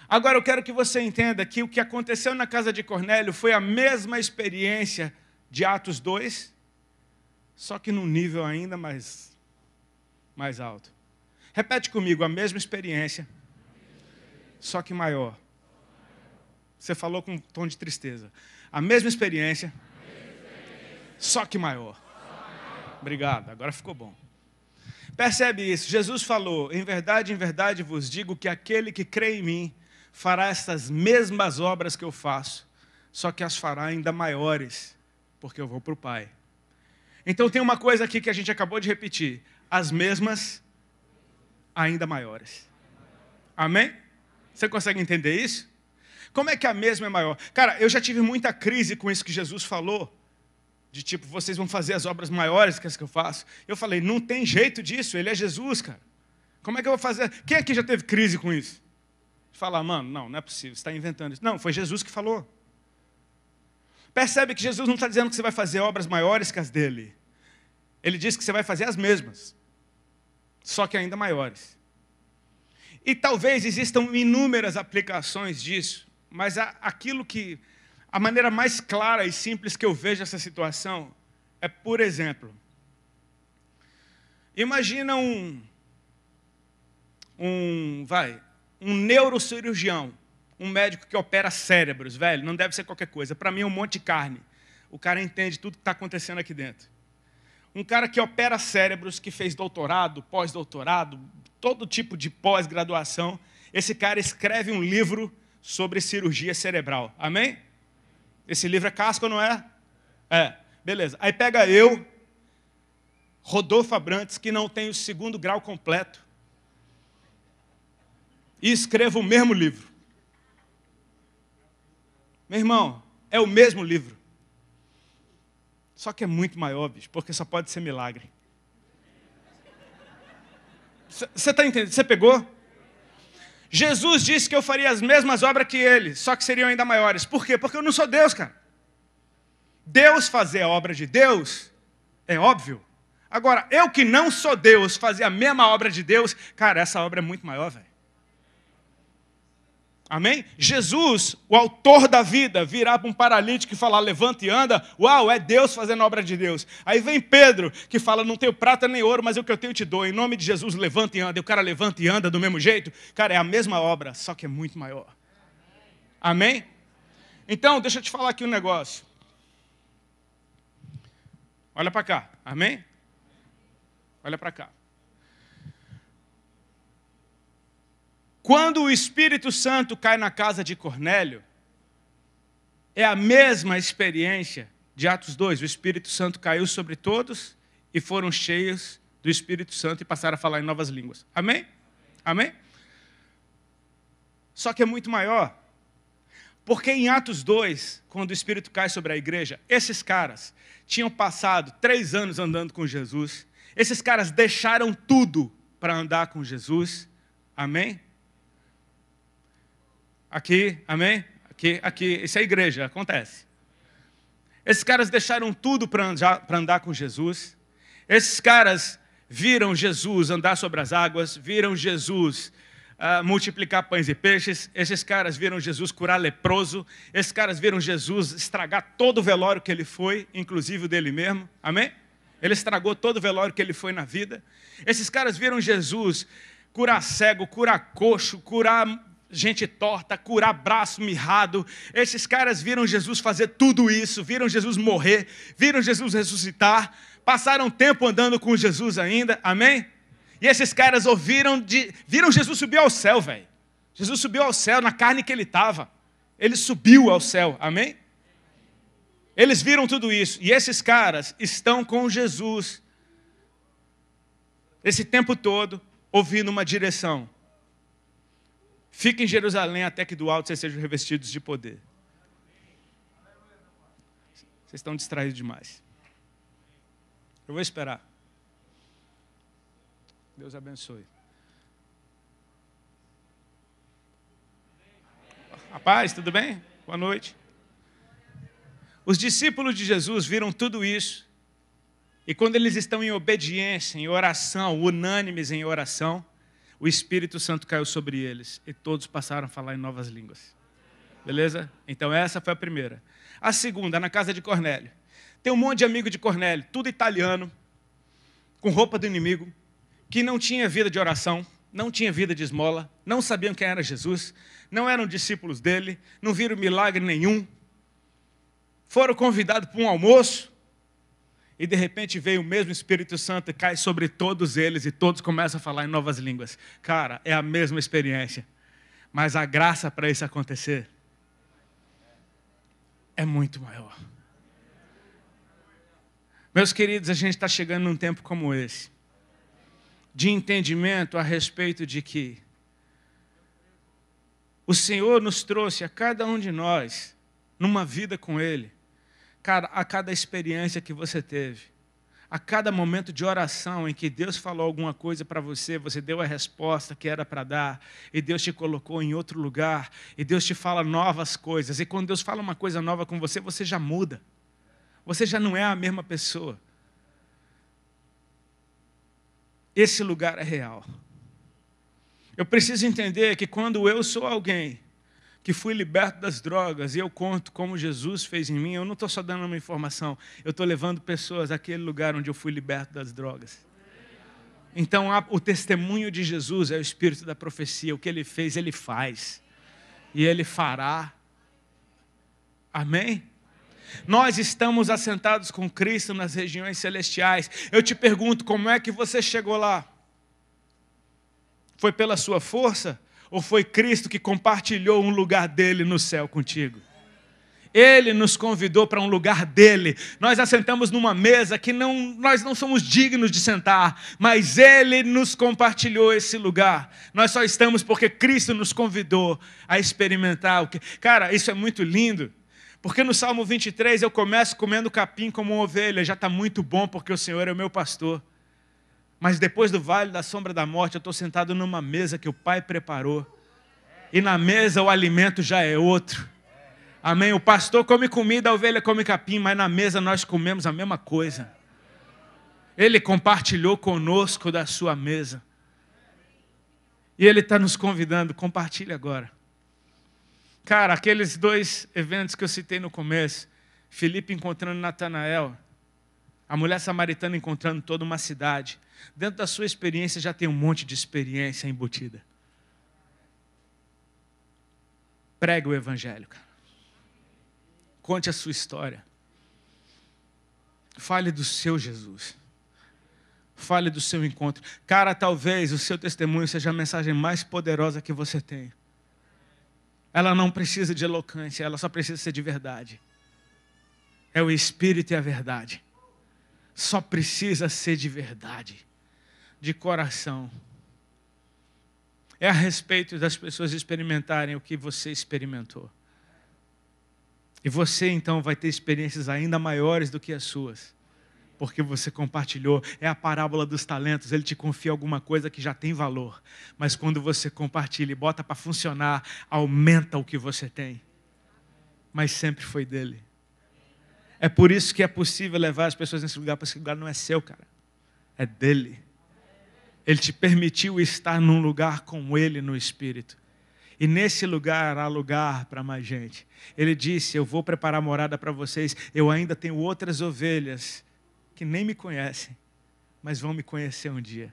Agora eu quero que você entenda que o que aconteceu na casa de Cornélio foi a mesma experiência de Atos 2, só que num nível ainda mais, mais alto. Repete comigo a mesma experiência, só que maior. Você falou com um tom de tristeza. A mesma experiência, só que maior. Obrigado, agora ficou bom. Percebe isso? Jesus falou: Em verdade, em verdade vos digo que aquele que crê em mim fará essas mesmas obras que eu faço, só que as fará ainda maiores, porque eu vou para o Pai. Então tem uma coisa aqui que a gente acabou de repetir: as mesmas ainda maiores. Amém? Você consegue entender isso? Como é que a mesma é maior? Cara, eu já tive muita crise com isso que Jesus falou. De tipo, vocês vão fazer as obras maiores que as que eu faço. Eu falei, não tem jeito disso, ele é Jesus, cara. Como é que eu vou fazer? Quem aqui já teve crise com isso? Falar, mano, não, não é possível, você está inventando isso. Não, foi Jesus que falou. Percebe que Jesus não está dizendo que você vai fazer obras maiores que as dele. Ele diz que você vai fazer as mesmas só que ainda maiores. E talvez existam inúmeras aplicações disso, mas aquilo que a maneira mais clara e simples que eu vejo essa situação é, por exemplo, imagina um um, vai, um neurocirurgião, um médico que opera cérebros, velho, não deve ser qualquer coisa. Para mim é um monte de carne. O cara entende tudo que está acontecendo aqui dentro um cara que opera cérebros, que fez doutorado, pós-doutorado, todo tipo de pós-graduação. Esse cara escreve um livro sobre cirurgia cerebral. Amém? Esse livro é casco, não é? É, beleza. Aí pega eu, Rodolfo Abrantes, que não tem o segundo grau completo, e escrevo o mesmo livro. Meu irmão, é o mesmo livro. Só que é muito maior, bicho, porque só pode ser milagre. Você está entendendo? Você pegou? Jesus disse que eu faria as mesmas obras que ele, só que seriam ainda maiores. Por quê? Porque eu não sou Deus, cara. Deus fazer a obra de Deus é óbvio. Agora, eu que não sou Deus, fazer a mesma obra de Deus, cara, essa obra é muito maior, velho. Amém? Jesus, o autor da vida, virá para um paralítico e falar: levanta e anda. Uau, é Deus fazendo a obra de Deus. Aí vem Pedro, que fala: não tenho prata nem ouro, mas o que eu tenho te dou. Em nome de Jesus, levanta e anda. E o cara levanta e anda do mesmo jeito. Cara, é a mesma obra, só que é muito maior. Amém? Então, deixa eu te falar aqui um negócio. Olha para cá. Amém? Olha para cá. Quando o Espírito Santo cai na casa de Cornélio, é a mesma experiência de Atos 2. O Espírito Santo caiu sobre todos e foram cheios do Espírito Santo e passaram a falar em novas línguas. Amém? Amém? Só que é muito maior. Porque em Atos 2, quando o Espírito cai sobre a igreja, esses caras tinham passado três anos andando com Jesus, esses caras deixaram tudo para andar com Jesus. Amém? aqui, amém? Aqui, aqui. Isso é igreja, acontece. Esses caras deixaram tudo para andar, com Jesus. Esses caras viram Jesus andar sobre as águas, viram Jesus uh, multiplicar pães e peixes, esses caras viram Jesus curar leproso, esses caras viram Jesus estragar todo o velório que ele foi, inclusive o dele mesmo, amém? Ele estragou todo o velório que ele foi na vida. Esses caras viram Jesus curar cego, curar coxo, curar gente torta, curar braço mirrado. Esses caras viram Jesus fazer tudo isso, viram Jesus morrer, viram Jesus ressuscitar, passaram tempo andando com Jesus ainda, amém? E esses caras ouviram de, viram Jesus subir ao céu, velho. Jesus subiu ao céu na carne que ele estava. Ele subiu ao céu, amém? Eles viram tudo isso e esses caras estão com Jesus esse tempo todo ouvindo uma direção. Fique em Jerusalém até que do alto vocês sejam revestidos de poder. Vocês estão distraídos demais. Eu vou esperar. Deus abençoe. Rapaz, tudo bem? Boa noite. Os discípulos de Jesus viram tudo isso. E quando eles estão em obediência, em oração, unânimes em oração, o Espírito Santo caiu sobre eles e todos passaram a falar em novas línguas. Beleza? Então essa foi a primeira. A segunda, na casa de Cornélio. Tem um monte de amigo de Cornélio, tudo italiano, com roupa do inimigo, que não tinha vida de oração, não tinha vida de esmola, não sabiam quem era Jesus, não eram discípulos dele, não viram milagre nenhum. Foram convidados para um almoço, e de repente veio o mesmo Espírito Santo e cai sobre todos eles e todos começam a falar em novas línguas. Cara, é a mesma experiência. Mas a graça para isso acontecer é muito maior. Meus queridos, a gente está chegando num tempo como esse de entendimento a respeito de que o Senhor nos trouxe a cada um de nós numa vida com Ele Cara, a cada experiência que você teve, a cada momento de oração em que Deus falou alguma coisa para você, você deu a resposta que era para dar, e Deus te colocou em outro lugar, e Deus te fala novas coisas, e quando Deus fala uma coisa nova com você, você já muda, você já não é a mesma pessoa. Esse lugar é real. Eu preciso entender que quando eu sou alguém que fui liberto das drogas e eu conto como Jesus fez em mim, eu não estou só dando uma informação, eu estou levando pessoas àquele lugar onde eu fui liberto das drogas. Então, o testemunho de Jesus é o espírito da profecia, o que ele fez, ele faz, e ele fará. Amém? Nós estamos assentados com Cristo nas regiões celestiais. Eu te pergunto, como é que você chegou lá? Foi pela sua força? ou foi Cristo que compartilhou um lugar dele no céu contigo? Ele nos convidou para um lugar dele. Nós assentamos numa mesa que não, nós não somos dignos de sentar, mas ele nos compartilhou esse lugar. Nós só estamos porque Cristo nos convidou a experimentar o que. Cara, isso é muito lindo. Porque no Salmo 23 eu começo comendo capim como uma ovelha, já está muito bom porque o Senhor é o meu pastor. Mas depois do vale da sombra da morte, eu estou sentado numa mesa que o Pai preparou. E na mesa o alimento já é outro. Amém? O pastor come comida, a ovelha come capim, mas na mesa nós comemos a mesma coisa. Ele compartilhou conosco da sua mesa. E ele está nos convidando, compartilhe agora. Cara, aqueles dois eventos que eu citei no começo, Felipe encontrando Natanael, a mulher samaritana encontrando toda uma cidade, Dentro da sua experiência já tem um monte de experiência embutida. Prega o Evangelho, cara. Conte a sua história. Fale do seu Jesus. Fale do seu encontro. Cara, talvez o seu testemunho seja a mensagem mais poderosa que você tem. Ela não precisa de eloquência, ela só precisa ser de verdade. É o Espírito e a verdade. Só precisa ser de verdade de coração. É a respeito das pessoas experimentarem o que você experimentou. E você então vai ter experiências ainda maiores do que as suas, porque você compartilhou. É a parábola dos talentos, ele te confia alguma coisa que já tem valor, mas quando você compartilha e bota para funcionar, aumenta o que você tem. Mas sempre foi dele. É por isso que é possível levar as pessoas nesse lugar, porque esse lugar não é seu, cara. É dele. Ele te permitiu estar num lugar com Ele no Espírito. E nesse lugar há lugar para mais gente. Ele disse: Eu vou preparar morada para vocês. Eu ainda tenho outras ovelhas que nem me conhecem, mas vão me conhecer um dia.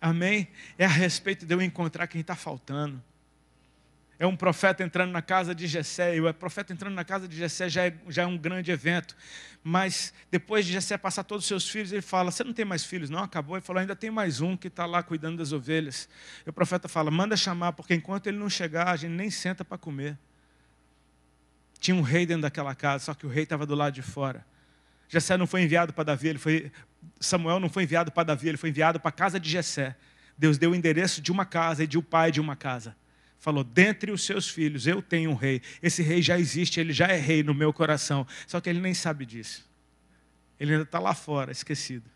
Amém? É a respeito de eu encontrar quem está faltando é um profeta entrando na casa de Jessé, e o profeta entrando na casa de Jessé já é, já é um grande evento, mas depois de Jessé passar todos os seus filhos, ele fala, você não tem mais filhos não? Acabou, ele falou, ainda tem mais um que está lá cuidando das ovelhas, e o profeta fala, manda chamar, porque enquanto ele não chegar, a gente nem senta para comer, tinha um rei dentro daquela casa, só que o rei estava do lado de fora, Jessé não foi enviado para Davi, ele foi, Samuel não foi enviado para Davi, ele foi enviado para a casa de Jessé, Deus deu o endereço de uma casa e de o um pai de uma casa falou: dentre os seus filhos eu tenho um rei. Esse rei já existe, ele já é rei no meu coração. Só que ele nem sabe disso. Ele ainda está lá fora, esquecido.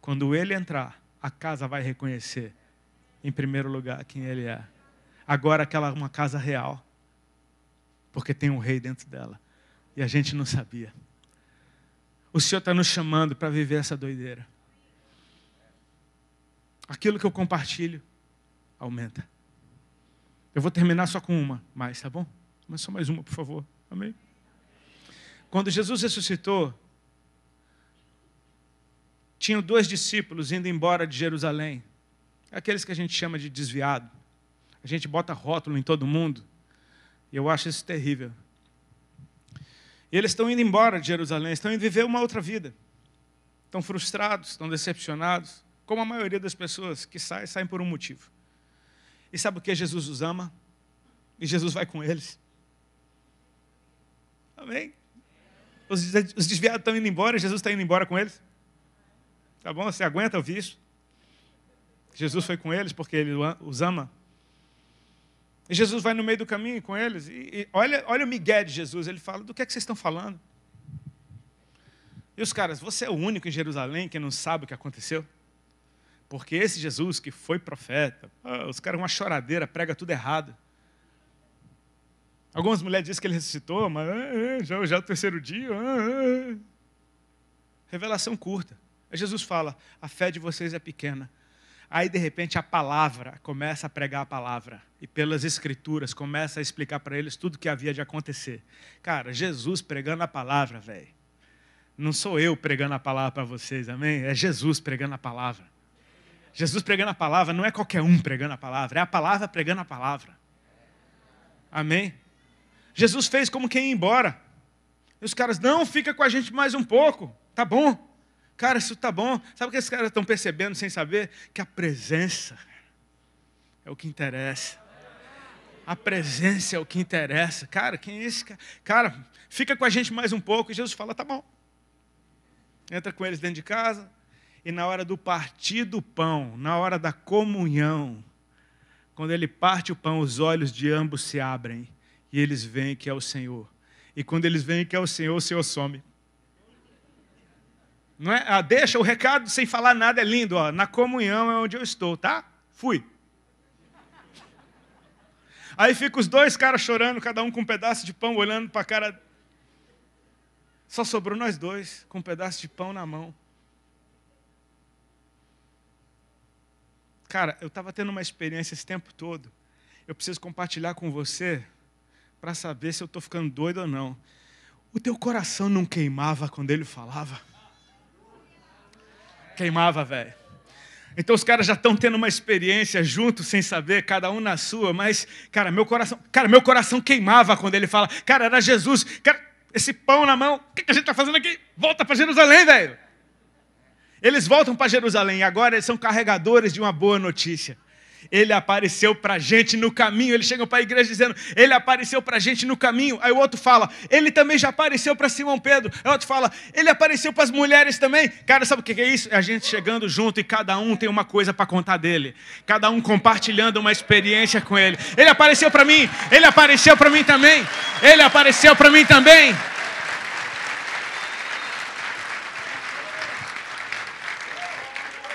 Quando ele entrar, a casa vai reconhecer, em primeiro lugar, quem ele é. Agora aquela é uma casa real, porque tem um rei dentro dela. E a gente não sabia. O Senhor está nos chamando para viver essa doideira. Aquilo que eu compartilho aumenta. Eu vou terminar só com uma mais, tá bom? Mas só mais uma, por favor. Amém? Quando Jesus ressuscitou, tinham dois discípulos indo embora de Jerusalém. Aqueles que a gente chama de desviado. A gente bota rótulo em todo mundo. E eu acho isso terrível. E eles estão indo embora de Jerusalém, estão indo viver uma outra vida. Estão frustrados, estão decepcionados, como a maioria das pessoas que saem, saem por um motivo. E sabe o que? Jesus os ama. E Jesus vai com eles. Amém? Os desviados estão indo embora, Jesus está indo embora com eles. Tá bom? Você aguenta ouvir isso? Jesus foi com eles porque ele os ama. E Jesus vai no meio do caminho com eles. E, e olha, olha o Miguel de Jesus. Ele fala: Do que é que vocês estão falando? E os caras, você é o único em Jerusalém que não sabe o que aconteceu? Porque esse Jesus que foi profeta, os caras, uma choradeira, prega tudo errado. Algumas mulheres dizem que ele ressuscitou, mas ah, é, já, já é o terceiro dia. Ah, ah, Revelação curta. Aí Jesus fala: a fé de vocês é pequena. Aí, de repente, a palavra começa a pregar a palavra. E pelas escrituras começa a explicar para eles tudo o que havia de acontecer. Cara, Jesus pregando a palavra, velho. Não sou eu pregando a palavra para vocês, amém? É Jesus pregando a palavra. Jesus pregando a palavra não é qualquer um pregando a palavra, é a palavra pregando a palavra. Amém? Jesus fez como quem ia embora. E os caras, não, fica com a gente mais um pouco, tá bom. Cara, isso tá bom. Sabe o que esses caras estão percebendo sem saber? Que a presença é o que interessa. A presença é o que interessa. Cara, quem é esse cara? Cara, fica com a gente mais um pouco. E Jesus fala, tá bom. Entra com eles dentro de casa, e na hora do partir do pão, na hora da comunhão, quando ele parte o pão, os olhos de ambos se abrem e eles veem que é o Senhor. E quando eles veem que é o Senhor, o Senhor some. Não é? Ah, deixa o recado sem falar nada, é lindo. Ó. Na comunhão é onde eu estou, tá? Fui. Aí fica os dois caras chorando, cada um com um pedaço de pão, olhando para a cara. Só sobrou nós dois, com um pedaço de pão na mão. Cara, eu estava tendo uma experiência esse tempo todo. Eu preciso compartilhar com você para saber se eu estou ficando doido ou não. O teu coração não queimava quando ele falava? Queimava, velho. Então os caras já estão tendo uma experiência juntos, sem saber, cada um na sua, mas, cara, meu coração, cara, meu coração queimava quando ele fala, cara, era Jesus, cara, esse pão na mão, o que, que a gente está fazendo aqui? Volta para Jerusalém, velho. Eles voltam para Jerusalém, agora eles são carregadores de uma boa notícia. Ele apareceu para a gente no caminho. Eles chegam para a igreja dizendo, ele apareceu para a gente no caminho. Aí o outro fala, ele também já apareceu para Simão Pedro. Aí o outro fala, ele apareceu para as mulheres também. Cara, sabe o que é isso? É a gente chegando junto e cada um tem uma coisa para contar dele. Cada um compartilhando uma experiência com ele. Ele apareceu para mim, ele apareceu para mim também. Ele apareceu para mim também.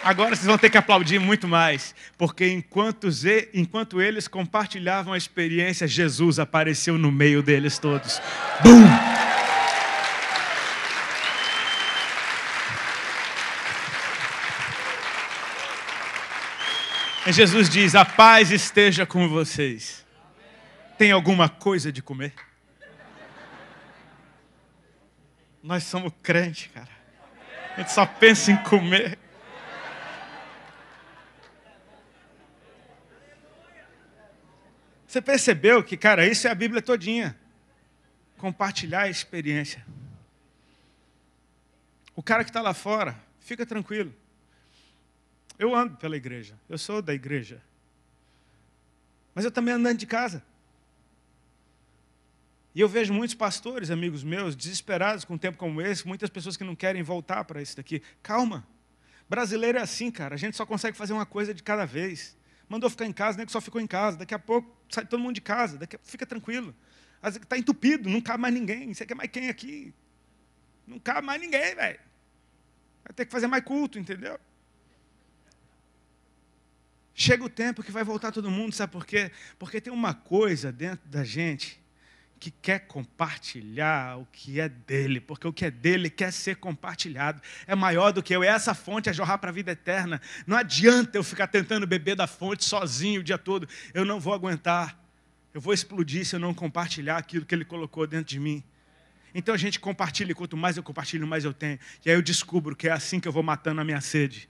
Agora vocês vão ter que aplaudir muito mais, porque enquanto, enquanto eles compartilhavam a experiência, Jesus apareceu no meio deles todos. Bum! E Jesus diz: A paz esteja com vocês. Tem alguma coisa de comer? Nós somos crentes, cara. A gente só pensa em comer. Você percebeu que, cara, isso é a Bíblia todinha. Compartilhar a experiência. O cara que está lá fora, fica tranquilo. Eu ando pela igreja, eu sou da igreja. Mas eu também andando de casa. E eu vejo muitos pastores, amigos meus, desesperados com um tempo como esse, muitas pessoas que não querem voltar para isso daqui. Calma. Brasileiro é assim, cara. A gente só consegue fazer uma coisa de cada vez mandou ficar em casa, nem né, que só ficou em casa. Daqui a pouco sai todo mundo de casa, daqui a... fica tranquilo. Está entupido, não cabe mais ninguém. Você quer mais quem aqui? Não cabe mais ninguém, velho. Vai ter que fazer mais culto, entendeu? Chega o tempo que vai voltar todo mundo, sabe por quê? Porque tem uma coisa dentro da gente que quer compartilhar o que é dele, porque o que é dele quer ser compartilhado. É maior do que eu, é essa fonte a é jorrar para a vida eterna. Não adianta eu ficar tentando beber da fonte sozinho o dia todo, eu não vou aguentar. Eu vou explodir se eu não compartilhar aquilo que ele colocou dentro de mim. Então a gente compartilha, e quanto mais eu compartilho, mais eu tenho. E aí eu descubro que é assim que eu vou matando a minha sede.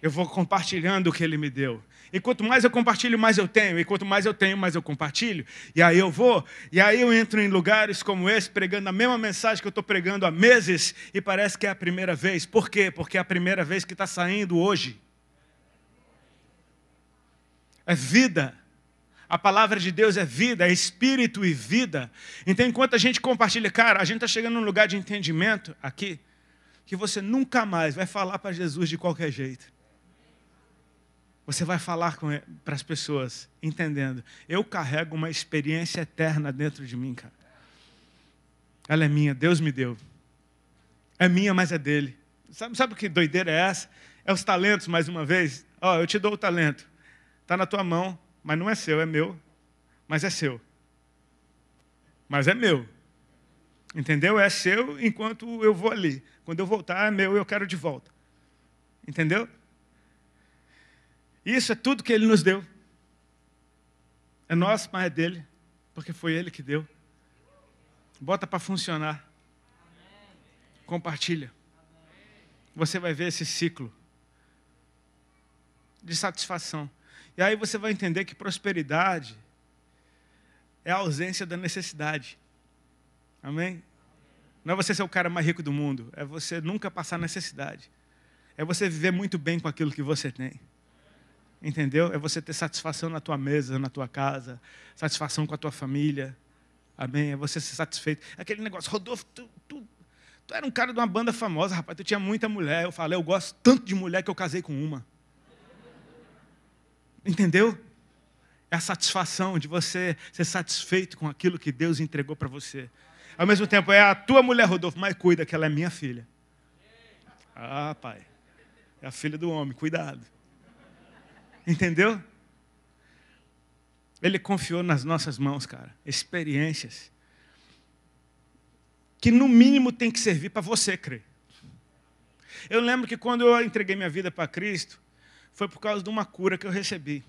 Eu vou compartilhando o que ele me deu. E quanto mais eu compartilho, mais eu tenho. E quanto mais eu tenho, mais eu compartilho. E aí eu vou. E aí eu entro em lugares como esse, pregando a mesma mensagem que eu estou pregando há meses. E parece que é a primeira vez. Por quê? Porque é a primeira vez que está saindo hoje. É vida. A palavra de Deus é vida, é espírito e vida. Então, enquanto a gente compartilha, cara, a gente está chegando num lugar de entendimento aqui que você nunca mais vai falar para Jesus de qualquer jeito. Você vai falar para as pessoas, entendendo. Eu carrego uma experiência eterna dentro de mim, cara. Ela é minha, Deus me deu. É minha, mas é dele. Sabe, sabe que doideira é essa? É os talentos, mais uma vez. Ó, oh, eu te dou o talento. Está na tua mão, mas não é seu, é meu. Mas é seu. Mas é meu. Entendeu? É seu enquanto eu vou ali. Quando eu voltar, é meu, eu quero de volta. Entendeu? Isso é tudo que ele nos deu. É nosso, mas é dele, porque foi ele que deu. Bota para funcionar. Compartilha. Você vai ver esse ciclo de satisfação. E aí você vai entender que prosperidade é a ausência da necessidade. Amém? Não é você ser o cara mais rico do mundo, é você nunca passar necessidade. É você viver muito bem com aquilo que você tem entendeu? É você ter satisfação na tua mesa, na tua casa, satisfação com a tua família, amém? É você ser satisfeito. Aquele negócio, Rodolfo, tu, tu, tu era um cara de uma banda famosa, rapaz, tu tinha muita mulher. Eu falei, eu gosto tanto de mulher que eu casei com uma. Entendeu? É a satisfação de você ser satisfeito com aquilo que Deus entregou para você. Ao mesmo tempo, é a tua mulher, Rodolfo, mas cuida que ela é minha filha. Ah, pai. É a filha do homem, cuidado entendeu? Ele confiou nas nossas mãos, cara, experiências que no mínimo tem que servir para você crer. Eu lembro que quando eu entreguei minha vida para Cristo, foi por causa de uma cura que eu recebi.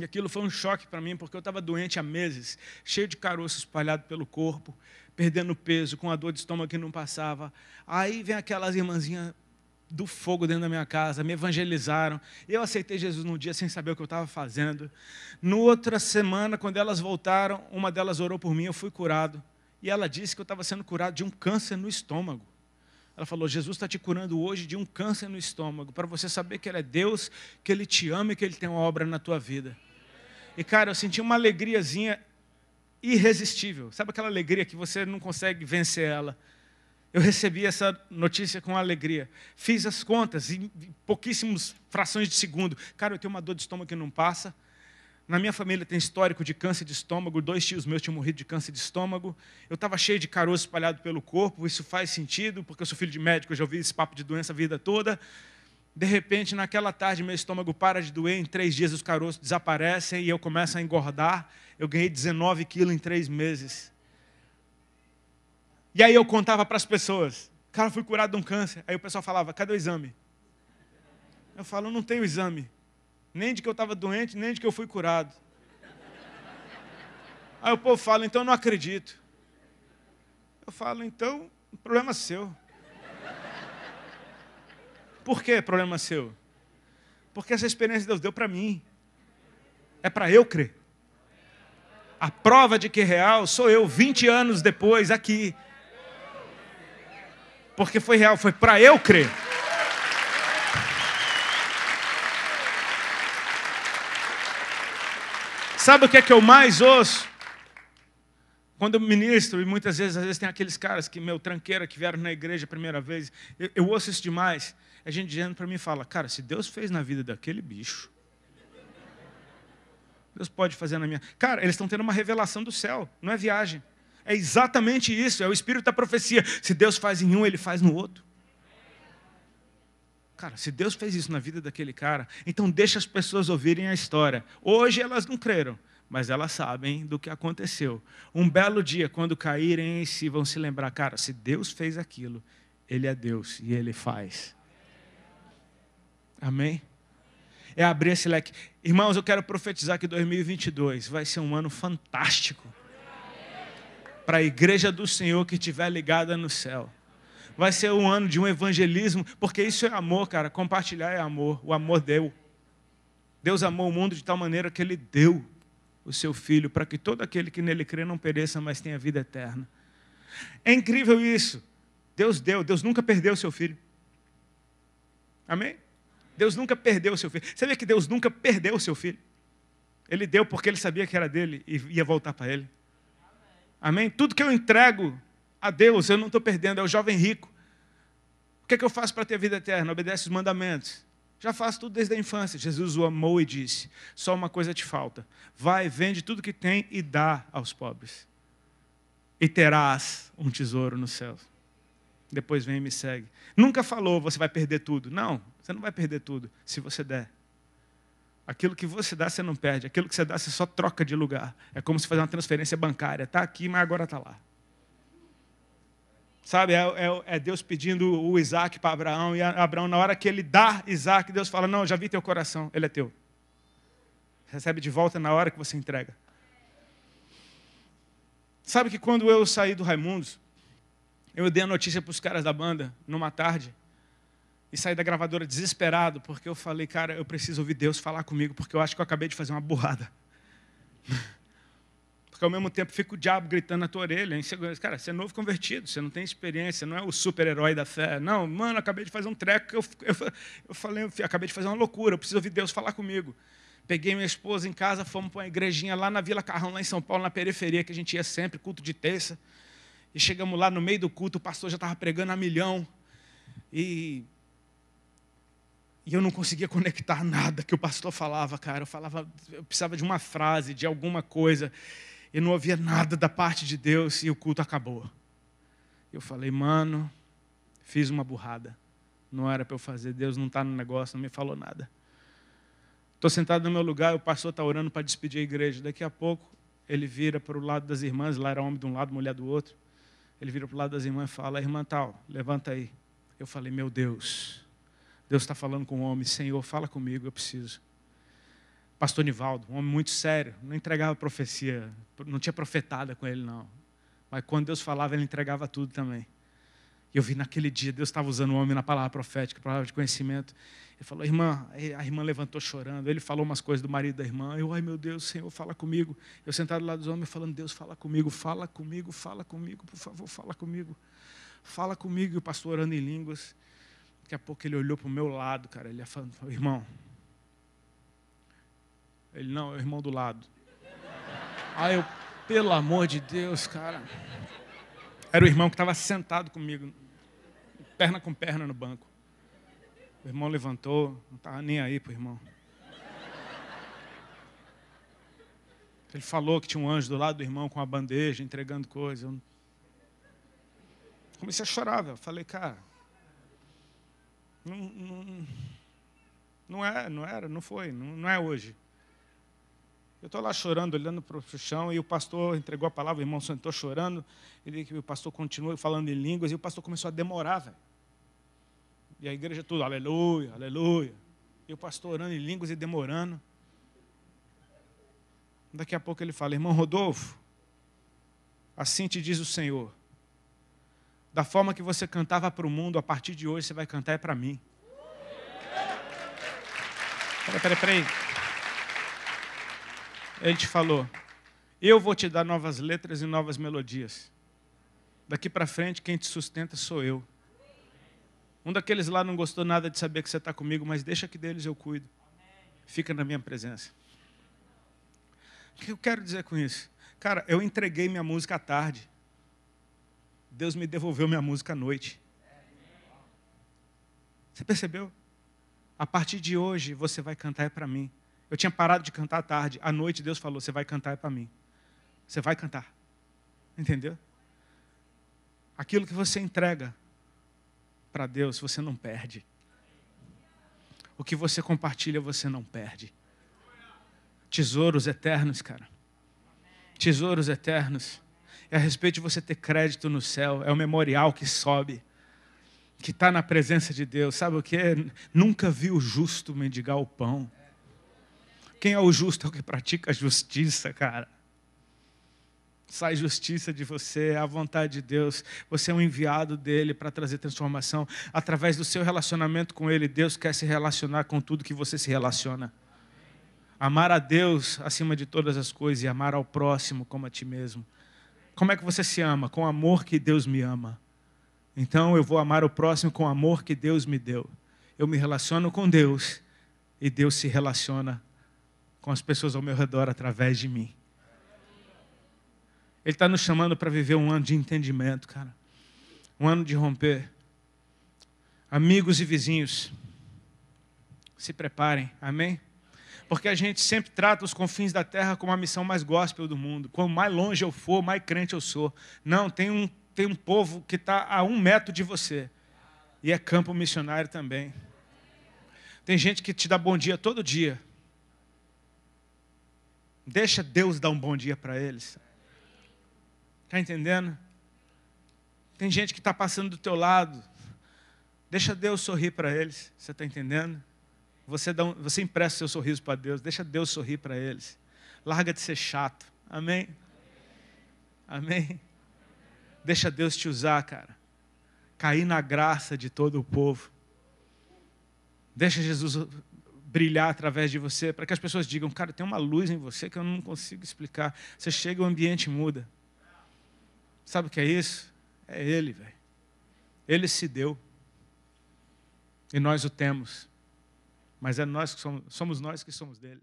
E aquilo foi um choque para mim, porque eu estava doente há meses, cheio de caroço espalhado pelo corpo, perdendo peso, com a dor de estômago que não passava. Aí vem aquelas irmãzinhas do fogo dentro da minha casa, me evangelizaram. Eu aceitei Jesus num dia sem saber o que eu estava fazendo. No outra semana, quando elas voltaram, uma delas orou por mim, eu fui curado. E ela disse que eu estava sendo curado de um câncer no estômago. Ela falou: Jesus está te curando hoje de um câncer no estômago, para você saber que Ele é Deus, que Ele te ama e que Ele tem uma obra na tua vida. E cara, eu senti uma alegriazinha irresistível. Sabe aquela alegria que você não consegue vencer ela? Eu recebi essa notícia com alegria. Fiz as contas em pouquíssimas frações de segundo. Cara, eu tenho uma dor de estômago que não passa. Na minha família tem histórico de câncer de estômago. Dois tios meus tinham morrido de câncer de estômago. Eu estava cheio de caroço espalhado pelo corpo. Isso faz sentido, porque eu sou filho de médico, eu já ouvi esse papo de doença a vida toda. De repente, naquela tarde, meu estômago para de doer. Em três dias, os caroços desaparecem e eu começo a engordar. Eu ganhei 19 quilos em três meses. E aí eu contava para as pessoas. Cara, fui curado de um câncer. Aí o pessoal falava: cadê o exame? Eu falo: não tenho exame. Nem de que eu estava doente, nem de que eu fui curado. Aí o povo fala: então eu não acredito. Eu falo: então, problema seu. Por que problema seu? Porque essa experiência Deus deu para mim. É para eu crer. A prova de que é real sou eu, 20 anos depois, aqui, porque foi real, foi para eu crer. Sabe o que é que eu mais ouço? Quando eu ministro, e muitas vezes, às vezes tem aqueles caras que, meu, tranqueira, que vieram na igreja a primeira vez, eu, eu ouço isso demais. A gente dizendo para mim e fala, cara, se Deus fez na vida daquele bicho, Deus pode fazer na minha. Cara, eles estão tendo uma revelação do céu, não é viagem. É exatamente isso, é o espírito da profecia. Se Deus faz em um, ele faz no outro. Cara, se Deus fez isso na vida daquele cara, então deixa as pessoas ouvirem a história. Hoje elas não creram, mas elas sabem do que aconteceu. Um belo dia, quando caírem em si, vão se lembrar, cara, se Deus fez aquilo, ele é Deus e ele faz. Amém? É abrir esse leque. Irmãos, eu quero profetizar que 2022 vai ser um ano fantástico para a igreja do Senhor que estiver ligada no céu. Vai ser um ano de um evangelismo, porque isso é amor, cara. Compartilhar é amor. O amor deu. Deus amou o mundo de tal maneira que ele deu o seu filho para que todo aquele que nele crê não pereça, mas tenha vida eterna. É incrível isso. Deus deu, Deus nunca perdeu o seu filho. Amém? Deus nunca perdeu o seu filho. Sabia que Deus nunca perdeu o seu filho? Ele deu porque ele sabia que era dele e ia voltar para ele. Amém? Tudo que eu entrego a Deus, eu não estou perdendo, é o jovem rico. O que é que eu faço para ter vida eterna? Obedece os mandamentos. Já faço tudo desde a infância. Jesus o amou e disse: Só uma coisa te falta. Vai, vende tudo que tem e dá aos pobres. E terás um tesouro no céu. Depois vem e me segue. Nunca falou, você vai perder tudo. Não, você não vai perder tudo se você der. Aquilo que você dá, você não perde. Aquilo que você dá, você só troca de lugar. É como se fazer uma transferência bancária. Está aqui, mas agora está lá. Sabe, é, é, é, Deus pedindo o Isaac para Abraão. E Abraão, na hora que ele dá Isaac, Deus fala: Não, já vi teu coração, ele é teu. Recebe de volta na hora que você entrega. Sabe que quando eu saí do Raimundos, eu dei a notícia para os caras da banda numa tarde e saí da gravadora desesperado, porque eu falei, cara, eu preciso ouvir Deus falar comigo, porque eu acho que eu acabei de fazer uma burrada. <laughs> Porque ao mesmo tempo fica o diabo gritando na tua orelha, insegurança. Cara, você é novo convertido, você não tem experiência, não é o super-herói da fé. Não, mano, acabei de fazer um treco, eu, eu, eu falei, eu acabei de fazer uma loucura, eu preciso ouvir Deus falar comigo. Peguei minha esposa em casa, fomos para uma igrejinha lá na Vila Carrão, lá em São Paulo, na periferia, que a gente ia sempre, culto de terça. E chegamos lá no meio do culto, o pastor já estava pregando a milhão. E e eu não conseguia conectar nada que o pastor falava, cara. Eu falava, eu precisava de uma frase, de alguma coisa. Eu não ouvia nada da parte de Deus e o culto acabou. Eu falei, mano, fiz uma burrada. Não era para eu fazer. Deus não está no negócio, não me falou nada. Estou sentado no meu lugar, o pastor está orando para despedir a igreja. Daqui a pouco, ele vira para o lado das irmãs. Lá era homem de um lado, mulher do outro. Ele vira para o lado das irmãs e fala: Irmã tal, levanta aí. Eu falei: Meu Deus Deus está falando com o homem, Senhor, fala comigo, eu preciso. Pastor Nivaldo, um homem muito sério, não entregava profecia, não tinha profetada com ele, não. Mas quando Deus falava, ele entregava tudo também. E eu vi naquele dia, Deus estava usando o homem na palavra profética, palavra de conhecimento. Ele falou, irmã, a irmã levantou chorando. Ele falou umas coisas do marido da irmã. Eu, ai meu Deus, Senhor, fala comigo. Eu sentado lá dos homens falando, Deus, fala comigo, fala comigo, fala comigo, por favor, fala comigo. Fala comigo. E o pastor orando em línguas. Daqui a pouco ele olhou para o meu lado, cara. Ele falou, irmão. Ele, não, é o irmão do lado. Aí eu, pelo amor de Deus, cara. Era o irmão que estava sentado comigo, perna com perna no banco. O irmão levantou, não estava nem aí para o irmão. Ele falou que tinha um anjo do lado do irmão com uma bandeja, entregando coisa. Eu comecei a chorar, velho. Falei, cara, não, não, não, é, não era, não foi, não, não é hoje. Eu estou lá chorando, olhando para o chão, e o pastor entregou a palavra, o irmão sentou chorando, ele, o pastor continuou falando em línguas, e o pastor começou a demorar, velho. E a igreja é tudo, aleluia, aleluia. E o pastor orando em línguas e demorando. Daqui a pouco ele fala, irmão Rodolfo, assim te diz o Senhor, da forma que você cantava para o mundo, a partir de hoje você vai cantar é para mim. Peraí, peraí, peraí. Ele te falou: Eu vou te dar novas letras e novas melodias. Daqui para frente, quem te sustenta sou eu. Um daqueles lá não gostou nada de saber que você está comigo, mas deixa que deles eu cuido. Fica na minha presença. O que eu quero dizer com isso? Cara, eu entreguei minha música à tarde. Deus me devolveu minha música à noite. Você percebeu? A partir de hoje você vai cantar é para mim. Eu tinha parado de cantar à tarde. À noite Deus falou: você vai cantar é para mim. Você vai cantar. Entendeu? Aquilo que você entrega para Deus, você não perde. O que você compartilha, você não perde. Tesouros eternos, cara. Tesouros eternos é a respeito de você ter crédito no céu, é o memorial que sobe, que está na presença de Deus. Sabe o que Nunca vi o justo mendigar o pão. Quem é o justo é o que pratica a justiça, cara. Sai justiça de você, é a vontade de Deus. Você é um enviado dele para trazer transformação. Através do seu relacionamento com ele, Deus quer se relacionar com tudo que você se relaciona. Amar a Deus acima de todas as coisas e amar ao próximo como a ti mesmo. Como é que você se ama? Com o amor que Deus me ama. Então eu vou amar o próximo com o amor que Deus me deu. Eu me relaciono com Deus e Deus se relaciona com as pessoas ao meu redor através de mim. Ele está nos chamando para viver um ano de entendimento, cara. Um ano de romper. Amigos e vizinhos, se preparem, amém? porque a gente sempre trata os confins da terra como a missão mais gospel do mundo. Quanto mais longe eu for, mais crente eu sou. Não, tem um, tem um povo que está a um metro de você, e é campo missionário também. Tem gente que te dá bom dia todo dia. Deixa Deus dar um bom dia para eles. Está entendendo? Tem gente que está passando do teu lado. Deixa Deus sorrir para eles. Você está entendendo? Você, dá um, você empresta seu sorriso para Deus, deixa Deus sorrir para eles. Larga de ser chato. Amém? Amém? Deixa Deus te usar, cara. Cair na graça de todo o povo. Deixa Jesus brilhar através de você, para que as pessoas digam: Cara, tem uma luz em você que eu não consigo explicar. Você chega, o ambiente muda. Sabe o que é isso? É Ele, velho. Ele se deu. E nós o temos mas é nós que somos, somos nós que somos dele.